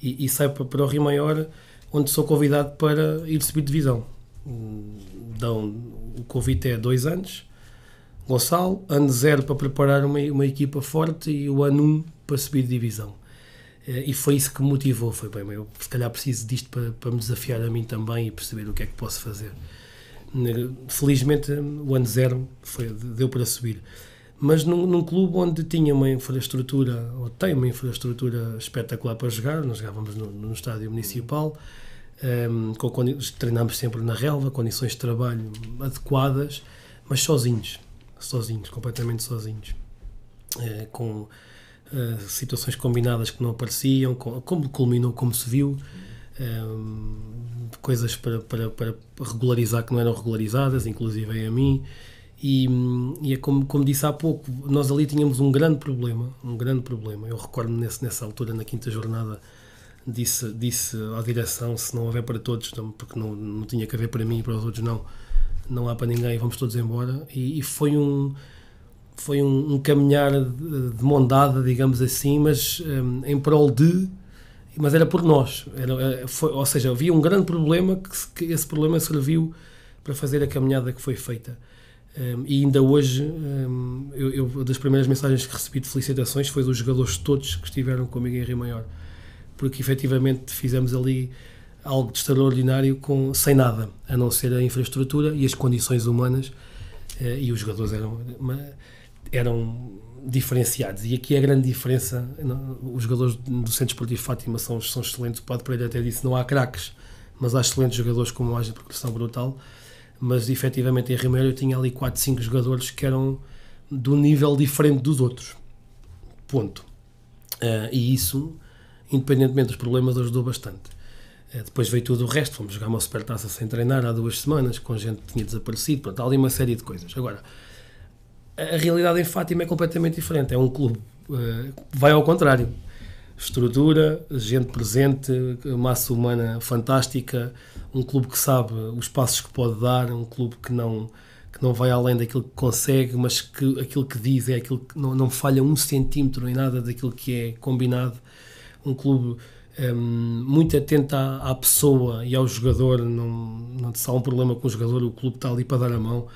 Speaker 2: E, e saio para, para o Rio Maior onde sou convidado para ir subir divisão. Dão, o convite é dois anos, Gonçalo, ano zero para preparar uma, uma equipa forte e o ano um para subir divisão. Eh, e foi isso que me motivou, foi bem, eu se calhar preciso disto para, para me desafiar a mim também e perceber o que é que posso fazer. Eh, felizmente o ano zero foi, deu para subir mas num, num, clube onde tinha uma infraestrutura, ou tem uma infraestrutura espetacular para jogar, nós jogávamos no, no estádio municipal, um, com, sempre na relva, condições de trabalho adequadas, mas sozinhos, sozinhos, completamente sozinhos, uh, com uh, situações combinadas que não apareciam, com, como culminou, como se viu, um, coisas para, para, para, regularizar que não eram regularizadas, inclusive a mim. E, hum, e, é como, como disse há pouco, nós ali tínhamos um grande problema, um grande problema. Eu recordo-me nessa altura, na quinta jornada, disse, disse à direção se não houver para todos, porque não, não tinha que haver para mim e para os outros não, não há para ninguém, vamos todos embora. E, e foi um foi um, um caminhar de, mão dada, digamos assim, mas um, em prol de mas era por nós, era, eh, foi, ou seja, havia um grande problema que, que, esse problema serviu para fazer a caminhada que foi feita. Um, e ainda hoje, hum, eu, eu, das primeiras mensagens que recebi de felicitações foi dos jogadores todos que estiveram comigo em Rio Maior porque efetivamente fizemos ali algo de extraordinário com, sem nada, a não ser a infraestrutura e as condições humanas, eh, e os jogadores eram, eram diferenciados. E aqui é a grande diferença, os jogadores do Centro Esportivo Fátima são, são excelentes, o Padre Pereira até disse, não há craques, mas há excelentes jogadores com uma de progressão brutal, mas efetivamente em Ribeiro eu tinha ali 4, 5 jogadores que eram do nível diferente dos outros. Ponto. Uh, e isso independentemente dos problemas, ajudou bastante. Eh, depois veio tudo o resto, fomos jogar uma supertaça sem treinar há duas semanas, com gente que tinha desaparecido, pronto, há ali uma série de coisas. Agora, a realidade em Fátima é completamente diferente, é um clube, eh, vai ao contrário. Estrutura, gente presente, massa humana fantástica, um clube que sabe os passos que pode dar, um clube que não, que não vai além daquilo que consegue, mas que aquilo que diz é aquilo que não, não falha um centímetro em nada daquilo que é combinado um clube um, muito atento à, à, pessoa e ao jogador, não, só se há um problema com o jogador, o clube está ali para dar a mão,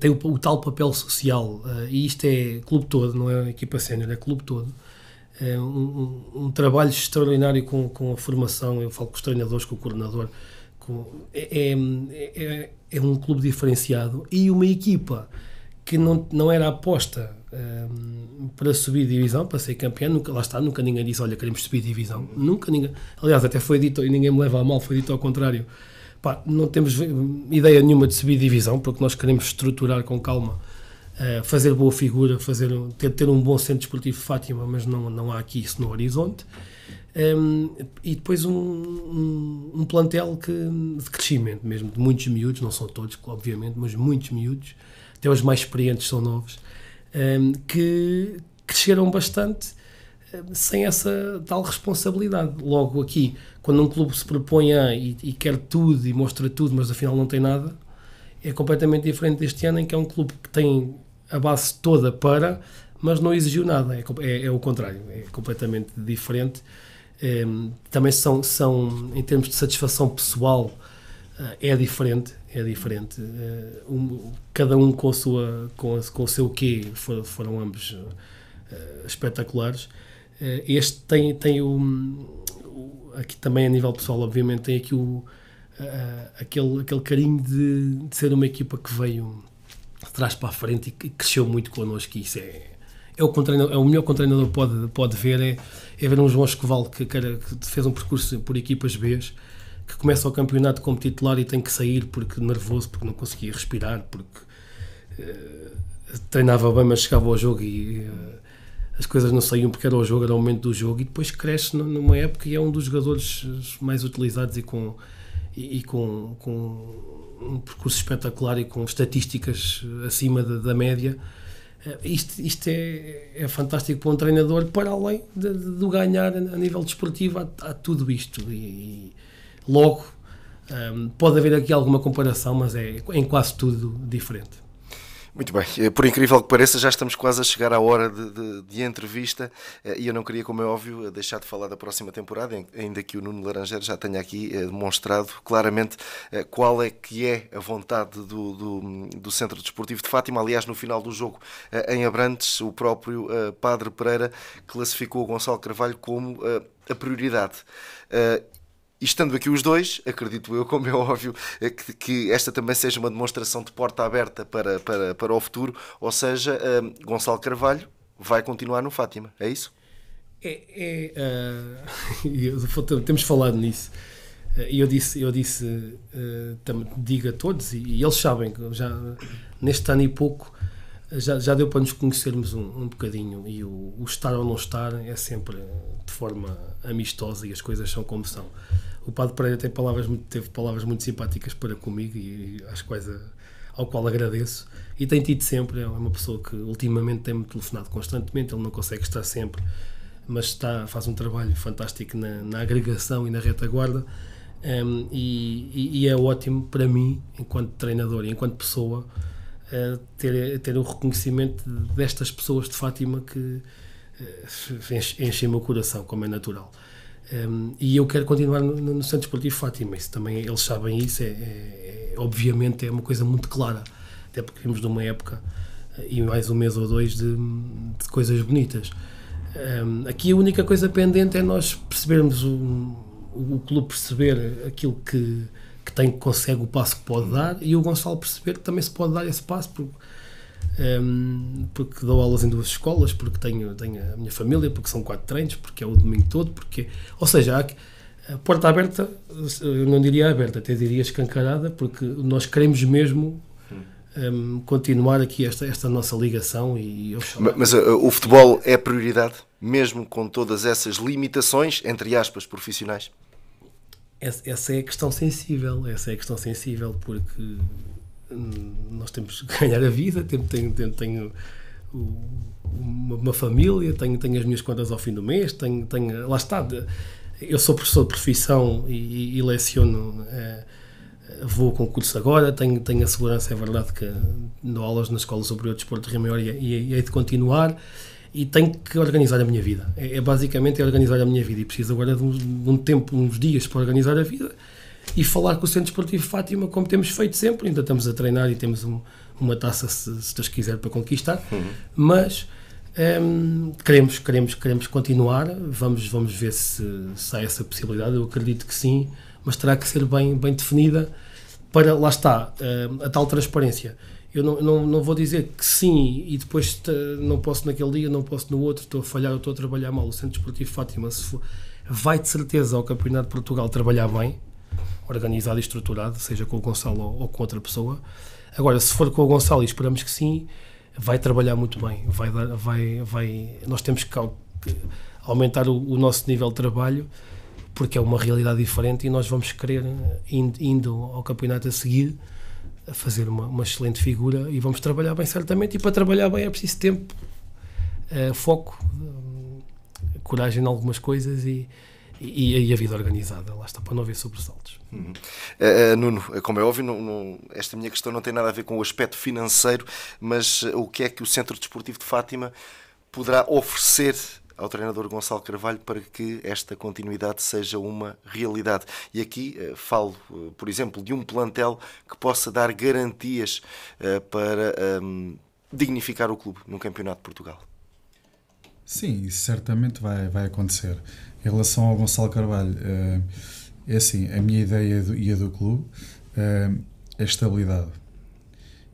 Speaker 2: tem o, o tal papel social, uh, e isto é clube todo, não é equipa sénior, é clube todo. É um, um, um, trabalho extraordinário com, com a formação, eu falo com os treinadores, com o coordenador, com, é, é, é, é um clube diferenciado e uma equipa que não, não era aposta um, para subir divisão, para ser campeão. Nunca, lá está, nunca ninguém disse, olha, queremos subir divisão. Nunca ninguém. Aliás, até foi dito, e ninguém me leva a mal, foi dito ao contrário. Pá, não temos ideia nenhuma de subir divisão, porque nós queremos estruturar com calma, uh, fazer boa figura, fazer, ter, ter um bom centro desportivo de Fátima, mas não, não há aqui isso no horizonte. Um, e depois um, um, um, plantel que, de crescimento mesmo, de muitos miúdos, não são todos, obviamente, mas muitos miúdos até os mais experientes são novos, hum, que cresceram bastante hum, sem essa tal responsabilidade. Logo aqui, quando um clube se propõe a e, e, quer tudo e mostra tudo, mas afinal não tem nada, é completamente diferente deste ano em que é um clube que tem a base toda para, mas não exigiu nada. É, é, é o contrário, é completamente diferente. É, também são, são, em termos de satisfação pessoal, é diferente, é diferente. Eh, um, cada um com, a sua, com, a, com o seu quê, foram, foram ambos uh, espetaculares. Uh, este tem, tem o, o, Aqui também a nível pessoal, obviamente, tem aqui o, uh, aquele, aquele carinho de, de, ser uma equipa que veio de trás para a frente e que cresceu muito connosco. E isso é, é o, é o melhor que treinador pode, pode ver: é, é ver um João Escoval que, que, que fez um percurso por equipas B que começa o campeonato como titular e tem que sair porque nervoso, porque não conseguia respirar, porque uh, treinava bem, mas chegava ao jogo e uh, as coisas não saíam porque era o jogo, era o momento do jogo, e depois cresce numa época e é um dos jogadores eh, mais utilizados e com, e, e com, com um percurso espetacular e com estatísticas acima da, da média. Isto, isto é, é, fantástico para um treinador, para além do ganhar a nível desportivo, há, há tudo isto. E, Logo, um, pode haver aqui alguma comparação, mas é em quase tudo diferente.
Speaker 1: Muito bem, eh, por incrível que pareça, já estamos quase a chegar à hora de, de, de, entrevista eh, e eu não queria, como é óbvio, deixar de falar da próxima temporada, ainda que o Nuno Laranjeiro já tenha aqui eh, demonstrado claramente qual é que é a vontade do, do, do Centro Desportivo de Fátima. Aliás, no final do jogo em Abrantes, o próprio Padre Pereira classificou o Gonçalo Carvalho como a prioridade. E estando aqui os dois, acredito eu, como é óbvio, é que, que, esta também seja uma demonstração de porta aberta para, para, para o futuro, ou seja, um, Gonçalo Carvalho vai continuar no Fátima, é isso?
Speaker 2: É, é uh, temos falado nisso. Ah, eu disse, eu disse uh, digo a todos, e, e eles sabem, já neste ano e pouco, já, já deu para nos conhecermos um, um bocadinho e o, o, estar ou não estar é sempre de forma amistosa e as coisas são como são. O Padre Pereira tem palavras muito, teve palavras muito simpáticas para comigo e, às quais a, eh, ao qual agradeço e tem tido sempre, é uma pessoa que ultimamente tem-me telefonado constantemente, ele não consegue estar sempre, mas está, faz um trabalho fantástico na, na agregação e na retaguarda um, ehm, e, e é ótimo para mim enquanto treinador e enquanto pessoa a ter, ter o reconhecimento destas pessoas de Fátima que eh, enchem o meu coração, como é natural. Um, ehm, e eu quero continuar no, no Centro Esportivo Fátima, isso também, eles sabem isso, é, é, é, obviamente é uma coisa muito clara, até porque vimos de uma época eh, e mais um mês ou dois de, de coisas bonitas. Um, ehm, aqui a única coisa pendente é nós percebermos, o, o clube perceber aquilo que que tem, consegue o passo que pode dar e o Gonçalo perceber que também se pode dar esse passo porque, um, ehm, porque dou aulas em duas escolas, porque tenho, tenho a minha família, porque são quatro treinos, porque é o domingo todo, porque, ou seja, há, a porta aberta, eu não diria aberta, até diria escancarada, porque nós queremos mesmo um, ehm, continuar aqui esta, esta nossa ligação e
Speaker 1: mas, mas uh, eh, o futebol é prioridade mesmo com todas essas limitações entre aspas profissionais
Speaker 2: essa, essa é a questão sensível, essa é a questão sensível, porque hum, nós temos que ganhar a vida, tenho, tenho, tenho, tenho uma, uma, família, tenho, tenho as minhas contas ao fim do mês, tenho, tenho lá está, eu sou professor de profissão e, e leciono, é, vou a concurso agora, tenho, tenho a segurança, é verdade que dou aulas na Escola Superior de Desporto de Rio Maior e, e, e hei de continuar, e tenho que organizar a minha vida. É, é basicamente é organizar a minha vida e preciso agora de um, de um, tempo, uns dias para organizar a vida e falar com o Centro Esportivo Fátima como temos feito sempre. Ainda estamos a treinar e temos um, uma taça, se, se Deus quiser, para conquistar, uhum. mas um, ehm, queremos, queremos, queremos continuar. Vamos, vamos ver se, se há essa possibilidade. Eu acredito que sim, mas terá que ser bem, bem definida para, lá está, ehm, a tal transparência eu não, não, não vou dizer que sim e depois não posso naquele dia, não posso no outro, estou a falhar, estou a trabalhar mal. O Centro Desportivo Fátima for, vai de certeza ao Campeonato de Portugal trabalhar bem, organizado e estruturado, seja com o Gonçalo ou, ou com outra pessoa. Agora, se for com o Gonçalo, e esperamos que sim, vai trabalhar muito bem. Vai dar, vai, vai, nós temos que aumentar o, o nosso nível de trabalho porque é uma realidade diferente e nós vamos querer, eh, indo, indo ao campeonato a seguir, a fazer uma, uma, excelente figura e vamos trabalhar bem certamente. E para trabalhar bem é preciso tempo, uh, foco, eh, coragem em algumas coisas e, e, e, a vida organizada, lá está, para não haver sobressaltos.
Speaker 1: Uhum. Uh, Nuno, como é óbvio, não, não, esta minha questão não tem nada a ver com o aspecto financeiro, mas o que é que o Centro Desportivo de Fátima poderá oferecer ao treinador Gonçalo Carvalho para que esta continuidade seja uma realidade. E aqui eh, falo, eh, por exemplo, de um plantel que possa dar garantias eh, para ehm, dignificar o clube no Campeonato de Portugal.
Speaker 3: Sim, isso certamente vai, vai acontecer. Em relação ao Gonçalo Carvalho, é assim, a minha ideia e a do clube é estabilidade.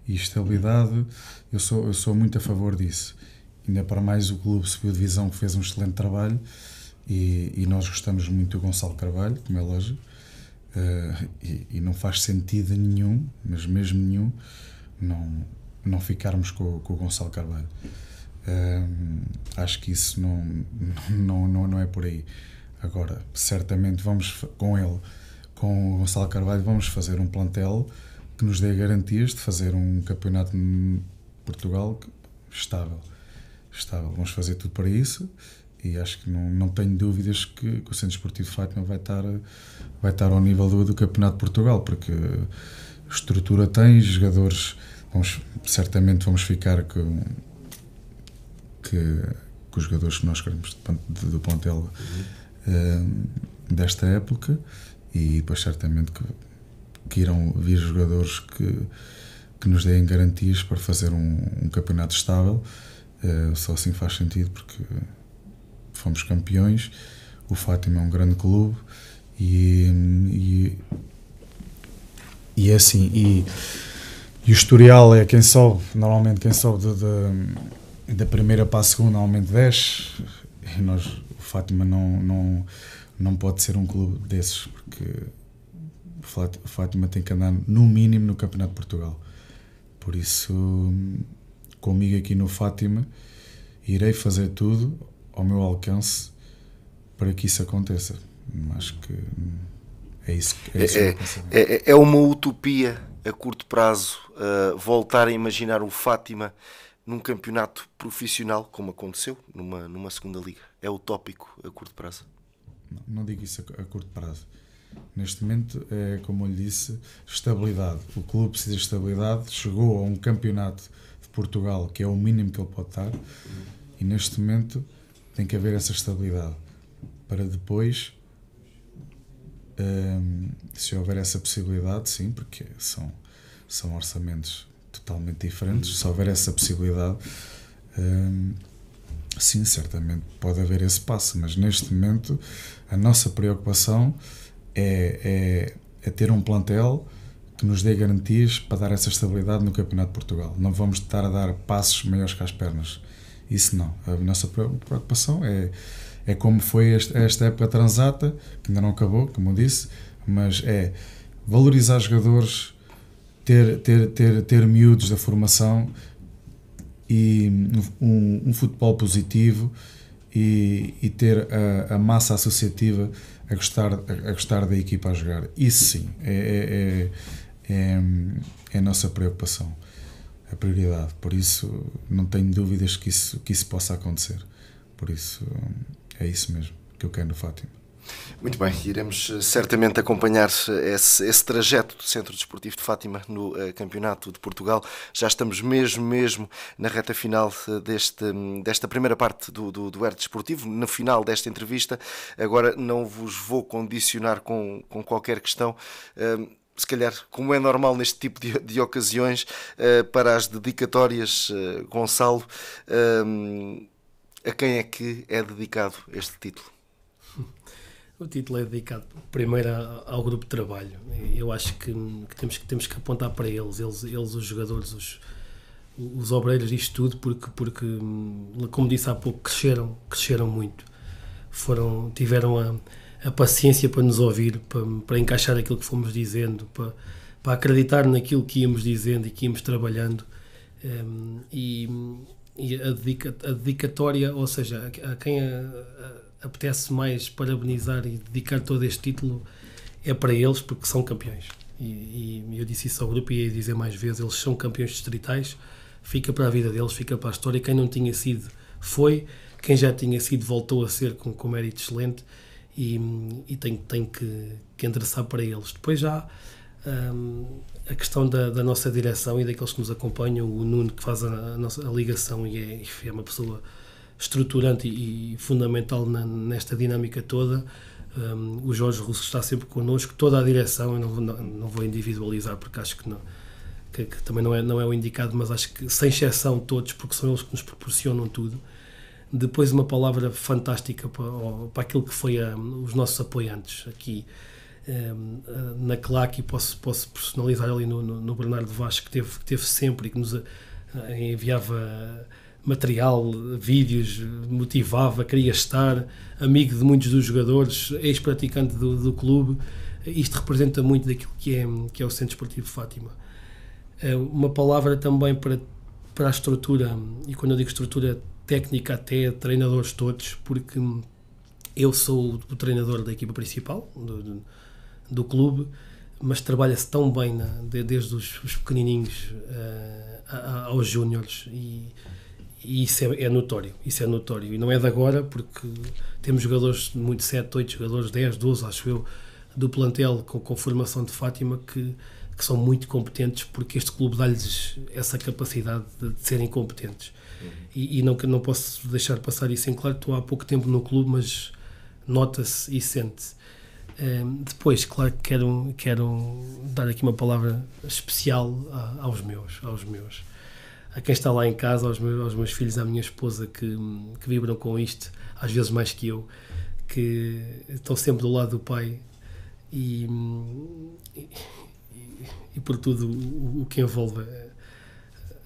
Speaker 3: E estabilidade, eu sou, eu sou muito a favor disso. Ainda para mais o clube subiu divisão que fez um excelente trabalho e, e, nós gostamos muito do Gonçalo Carvalho, como é lógico, uh, e, e, não faz sentido nenhum, mas mesmo nenhum, não, não ficarmos com, com o Gonçalo Carvalho. Uh, acho que isso não, não, não, não é por aí. Agora, certamente vamos com ele, com o Gonçalo Carvalho, vamos fazer um plantel que nos dê garantias de fazer um campeonato em Portugal estável estável vamos fazer tudo para isso e acho que não, não tenho dúvidas que, que o Centro Esportivo de Fátima vai estar, vai estar ao nível do, do Campeonato de Portugal, porque estrutura tem, jogadores, vamos, certamente vamos ficar com, que, que os jogadores que nós queremos do, pontel uhum. uh, desta época e depois certamente que, que irão vir jogadores que, que nos deem garantias para fazer um, um campeonato estável eh, só assim faz sentido porque fomos campeões, o Fátima é um grande clube e, e, é assim. E, e, o historial é quem sobe, normalmente quem sobe da primeira para a segunda, normalmente desce. E nós, o Fátima não, não, não pode ser um clube desses, porque o Fátima tem que andar no mínimo no Campeonato de Portugal. Por isso comigo aqui no Fátima, irei fazer tudo ao meu alcance para que isso aconteça. Acho que é isso, é isso é, que
Speaker 1: é, é, é, uma utopia a curto prazo uh, voltar a imaginar o Fátima num campeonato profissional, como aconteceu numa, numa segunda liga. É utópico a curto prazo. Não,
Speaker 3: não digo isso a, a, curto prazo. Neste momento, é, como eu lhe disse, estabilidade. O clube precisa de estabilidade. Chegou a um campeonato Portugal, que é o mínimo que ele pode estar, e neste momento tem que haver essa estabilidade para depois, um, ehm, se houver essa possibilidade, sim, porque são, são orçamentos totalmente diferentes, se houver essa possibilidade, um, ehm, sim, certamente pode haver esse passo, mas neste momento a nossa preocupação é, é, é ter um plantel que nos dê garantias para dar essa estabilidade no Campeonato de Portugal. Não vamos estar a dar passos maiores que as pernas. Isso não. A nossa preocupação é, é como foi esta época transata, que ainda não acabou, como eu disse, mas é valorizar jogadores, ter, ter, ter, ter miúdos da formação e um, um futebol positivo e, e ter a, a, massa associativa a gostar, a, a, gostar da equipa a jogar. Isso sim, é, é, é é, é a nossa preocupação, a prioridade. Por isso, não tenho dúvidas que isso, que isso possa acontecer. Por isso, é isso mesmo que eu quero no Fátima.
Speaker 1: Muito bem, iremos eh, certamente acompanhar esse, esse, trajeto do Centro Desportivo de Fátima no uh, Campeonato de Portugal. Já estamos mesmo, mesmo na reta final eh, deste, hum, desta primeira parte do, do, do Desportivo, no final desta entrevista. Agora não vos vou condicionar com, com qualquer questão. Uh, se calhar, como é normal neste tipo de, de ocasiões, uh, para as dedicatórias, uh, Gonçalo, eh, a quem é que é dedicado este título?
Speaker 2: O título é dedicado primeiro ao grupo de trabalho. Eu acho que, que temos, que temos que apontar para eles, eles, eles os jogadores, os, os obreiros, isto tudo, porque, porque, hum, como disse há pouco, cresceram, cresceram muito. Foram, tiveram a, a paciência para nos ouvir, para, para encaixar aquilo que fomos dizendo, para, para acreditar naquilo que íamos dizendo e que íamos trabalhando. Um, ehm, e, e a, dedica, a, dedicatória, ou seja, a, a quem apetece mais parabenizar e dedicar todo este título é para eles porque são campeões. E, e eu disse isso ao grupo e ia dizer mais vezes: eles são campeões distritais, fica para a vida deles, fica para a história. Quem não tinha sido, foi. Quem já tinha sido, voltou a ser com, com mérito excelente e, e tenho, tenho que, que endereçar para eles. Depois já um, a questão da, da, nossa direção e daqueles que nos acompanham, o Nuno que faz a, a nossa a ligação e é, enfim, é, uma pessoa estruturante e, e fundamental na, nesta dinâmica toda. Um, o Jorge Russo está sempre connosco, toda a direção, eu não, não, não vou individualizar porque acho que, não, que, que também não é, não é o indicado, mas acho que sem exceção todos, porque são eles que nos proporcionam tudo. Depois, uma palavra fantástica para, para aquilo que foi a, ah, os nossos apoiantes aqui ah, ah, na CLAC e posso, posso personalizar ali no, no, no Bernardo Vasco, que teve, que teve sempre e que nos enviava material, vídeos, motivava, queria estar, amigo de muitos dos jogadores, ex-praticante do, do, clube. Isto representa muito daquilo que é, que é o Centro Esportivo Fátima. Uma palavra também para, para a estrutura, e quando eu digo estrutura, técnica até treinadores todos, porque eu sou o treinador da equipa principal do, do clube, mas trabalha-se tão bem na, desde os, os pequenininhos uh, aos júniores e, e, isso é, é, notório, isso é notório e não é de agora porque temos jogadores muito 7, 8 jogadores, 10, 12 acho eu, do plantel com, com formação de Fátima que, que são muito competentes porque este clube dá-lhes essa capacidade de, de serem competentes e, e, não, não posso deixar passar isso em claro. Estou há pouco tempo no clube, mas nota-se e sente-se. Um, ehm, depois, claro que quero, quero dar aqui uma palavra especial a, aos meus, aos meus, a quem está lá em casa, aos meus, aos meus filhos, à minha esposa que, que vibram com isto, às vezes mais que eu, que estão sempre do lado do pai e, e, e por tudo o, o que envolve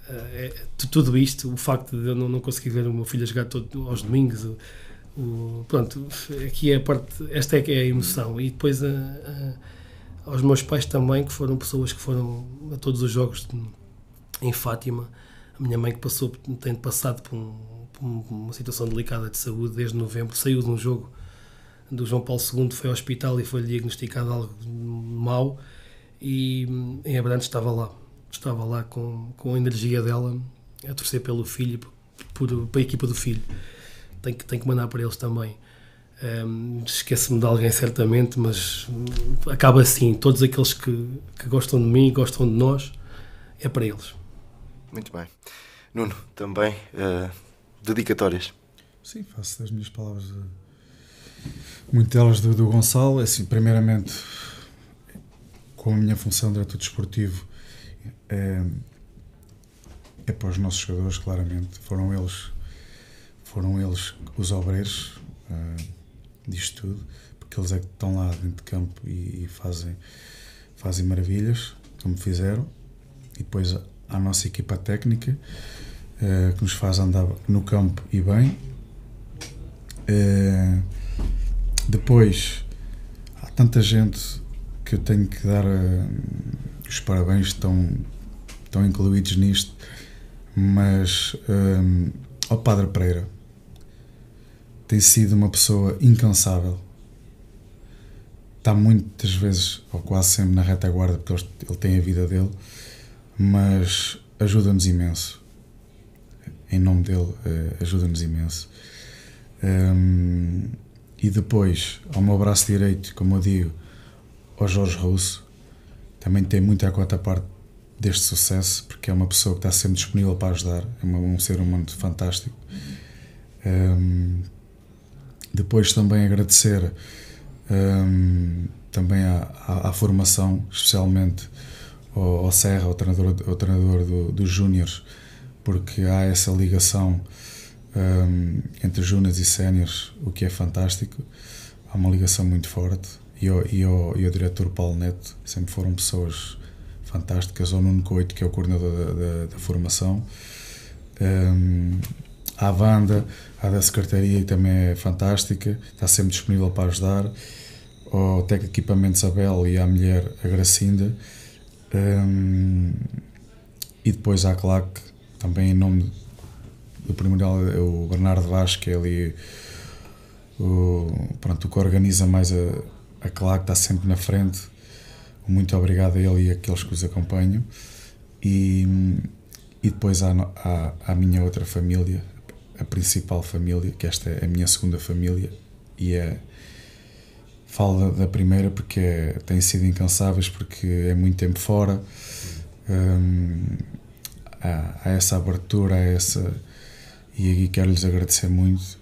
Speaker 2: eh, é, tudo isto, o facto de eu não, não conseguir ver o meu filho a jogar todo, aos domingos, o, o, pronto, aqui é a parte, esta é, é a emoção. E depois a, eh, a, eh, aos meus pais também, que foram pessoas que foram a todos os jogos de, em Fátima. A minha mãe que passou, tem passado por, um, por, uma situação delicada de saúde desde novembro, saiu de um jogo do João Paulo II, foi ao hospital e foi diagnosticado algo mau e hum, em Abrantes estava lá estava lá com, com a energia dela a torcer pelo filho, por, por, para a equipa do filho. Tenho que, tenho que mandar para eles também. Um, Esqueço-me de alguém, certamente, mas hum, acaba assim. Todos aqueles que, que gostam de mim, gostam de nós, é para eles.
Speaker 1: Muito bem. Nuno, também uh, dedicatórias.
Speaker 3: Sim, faço das minhas palavras, de... Eh, muito delas do, do Gonçalo. É assim, primeiramente, com a minha função de diretor desportivo, é, é para os nossos jogadores, claramente. Foram eles, foram eles os obreiros é, disto tudo, porque eles é que estão lá dentro de campo e, e fazem, fazem maravilhas, como fizeram. E depois a nossa equipa técnica, é, que nos faz andar no campo e bem. É, depois, há tanta gente que eu tenho que dar os parabéns estão, estão incluídos nisto, mas um, ao Padre Pereira tem sido uma pessoa incansável. Está muitas vezes, ou quase sempre, na retaguarda, porque ele tem a vida dele, mas ajuda-nos imenso. Em nome dele, eh, ajuda-nos imenso. Um, e depois, ao meu braço direito, como eu digo, ao Jorge Russo, também tem muito a quarta parte deste sucesso, porque é uma pessoa que está sempre disponível para ajudar, é um ser humano fantástico. Um, depois também agradecer um, também à, à, à, formação, especialmente ao, ao Serra, ao treinador, ao treinador do, dos Júniores, porque há essa ligação um, entre Júniores e Séniores, o que é fantástico. Há uma ligação muito forte e ao, e ao, e ao diretor Paulo Neto, sempre foram pessoas fantásticas, ao Nuno Coito, que é o coordenador da, da, da formação, um, à Wanda, à da Secretaria, que também é fantástica, está sempre disponível para ajudar, ao Tec Equipamentos Isabel e à mulher, a Gracinda, um, e depois à CLAC, também em nome do primeiro, é o Bernardo Vasco, que é ali o, pronto, o que organiza mais a a é Clara, que está sempre na frente. Muito obrigado a ele e àqueles que os acompanham. E, e depois à, à, minha outra família, a principal família, que esta é a minha segunda família, e é. Falo da, da primeira porque é, têm sido incansáveis, porque é muito tempo fora. Hum, há, há, essa abertura, há essa. E aqui quero-lhes agradecer muito,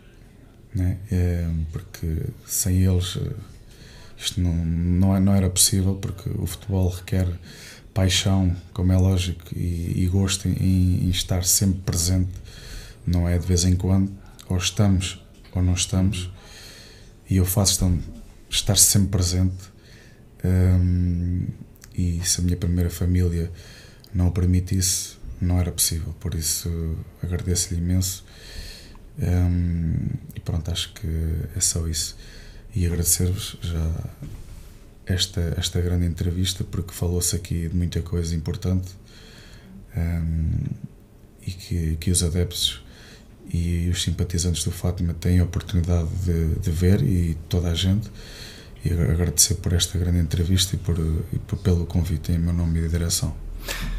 Speaker 3: né? É, porque sem eles isto não, não, é, não era possível porque o futebol requer paixão, como é lógico, e, e gosto em, em, estar sempre presente, não é de vez em quando, ou estamos ou não estamos, e eu faço então, estar sempre presente. Um, e se a minha primeira família não o permitisse, não era possível, por isso agradeço-lhe imenso. Um, e pronto, acho que é só isso e agradecer-vos já esta, esta grande entrevista, porque falou-se aqui de muita coisa importante um, ehm, e que, que os adeptos e os simpatizantes do Fátima têm a oportunidade de, de ver e toda a gente. E agradecer por esta grande entrevista e, por, e por pelo convite em meu nome e direção.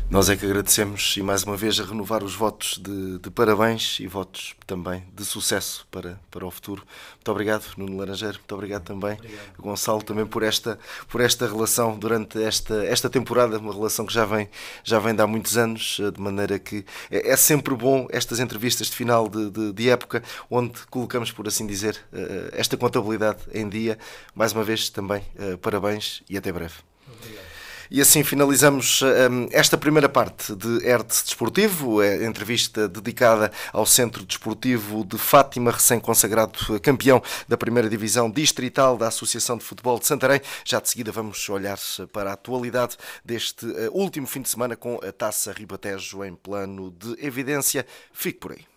Speaker 1: Nós é que agradecemos e mais uma vez a renovar os votos de, de, parabéns e votos também de sucesso para, para o futuro. Muito obrigado, Nuno Laranjeiro, muito obrigado também, obrigado. Gonçalo, também por esta, por esta relação durante esta, esta temporada, uma relação que já vem, já vem de há muitos anos, eh, de maneira que é, é sempre bom estas entrevistas de final de, de, de, época, onde colocamos, por assim dizer, eh, eh, esta contabilidade em dia. Mais uma vez também parabéns e até breve. Obrigado. E assim finalizamos um, ehm, esta primeira parte de Erte Desportivo, a entrevista dedicada ao Centro Desportivo de Fátima, recém-consagrado campeão da primeira divisão distrital da Associação de Futebol de Santarém. Já de seguida vamos olhar para a atualidade deste eh, último fim de semana com a Taça Ribatejo em plano de evidência. Fique por aí.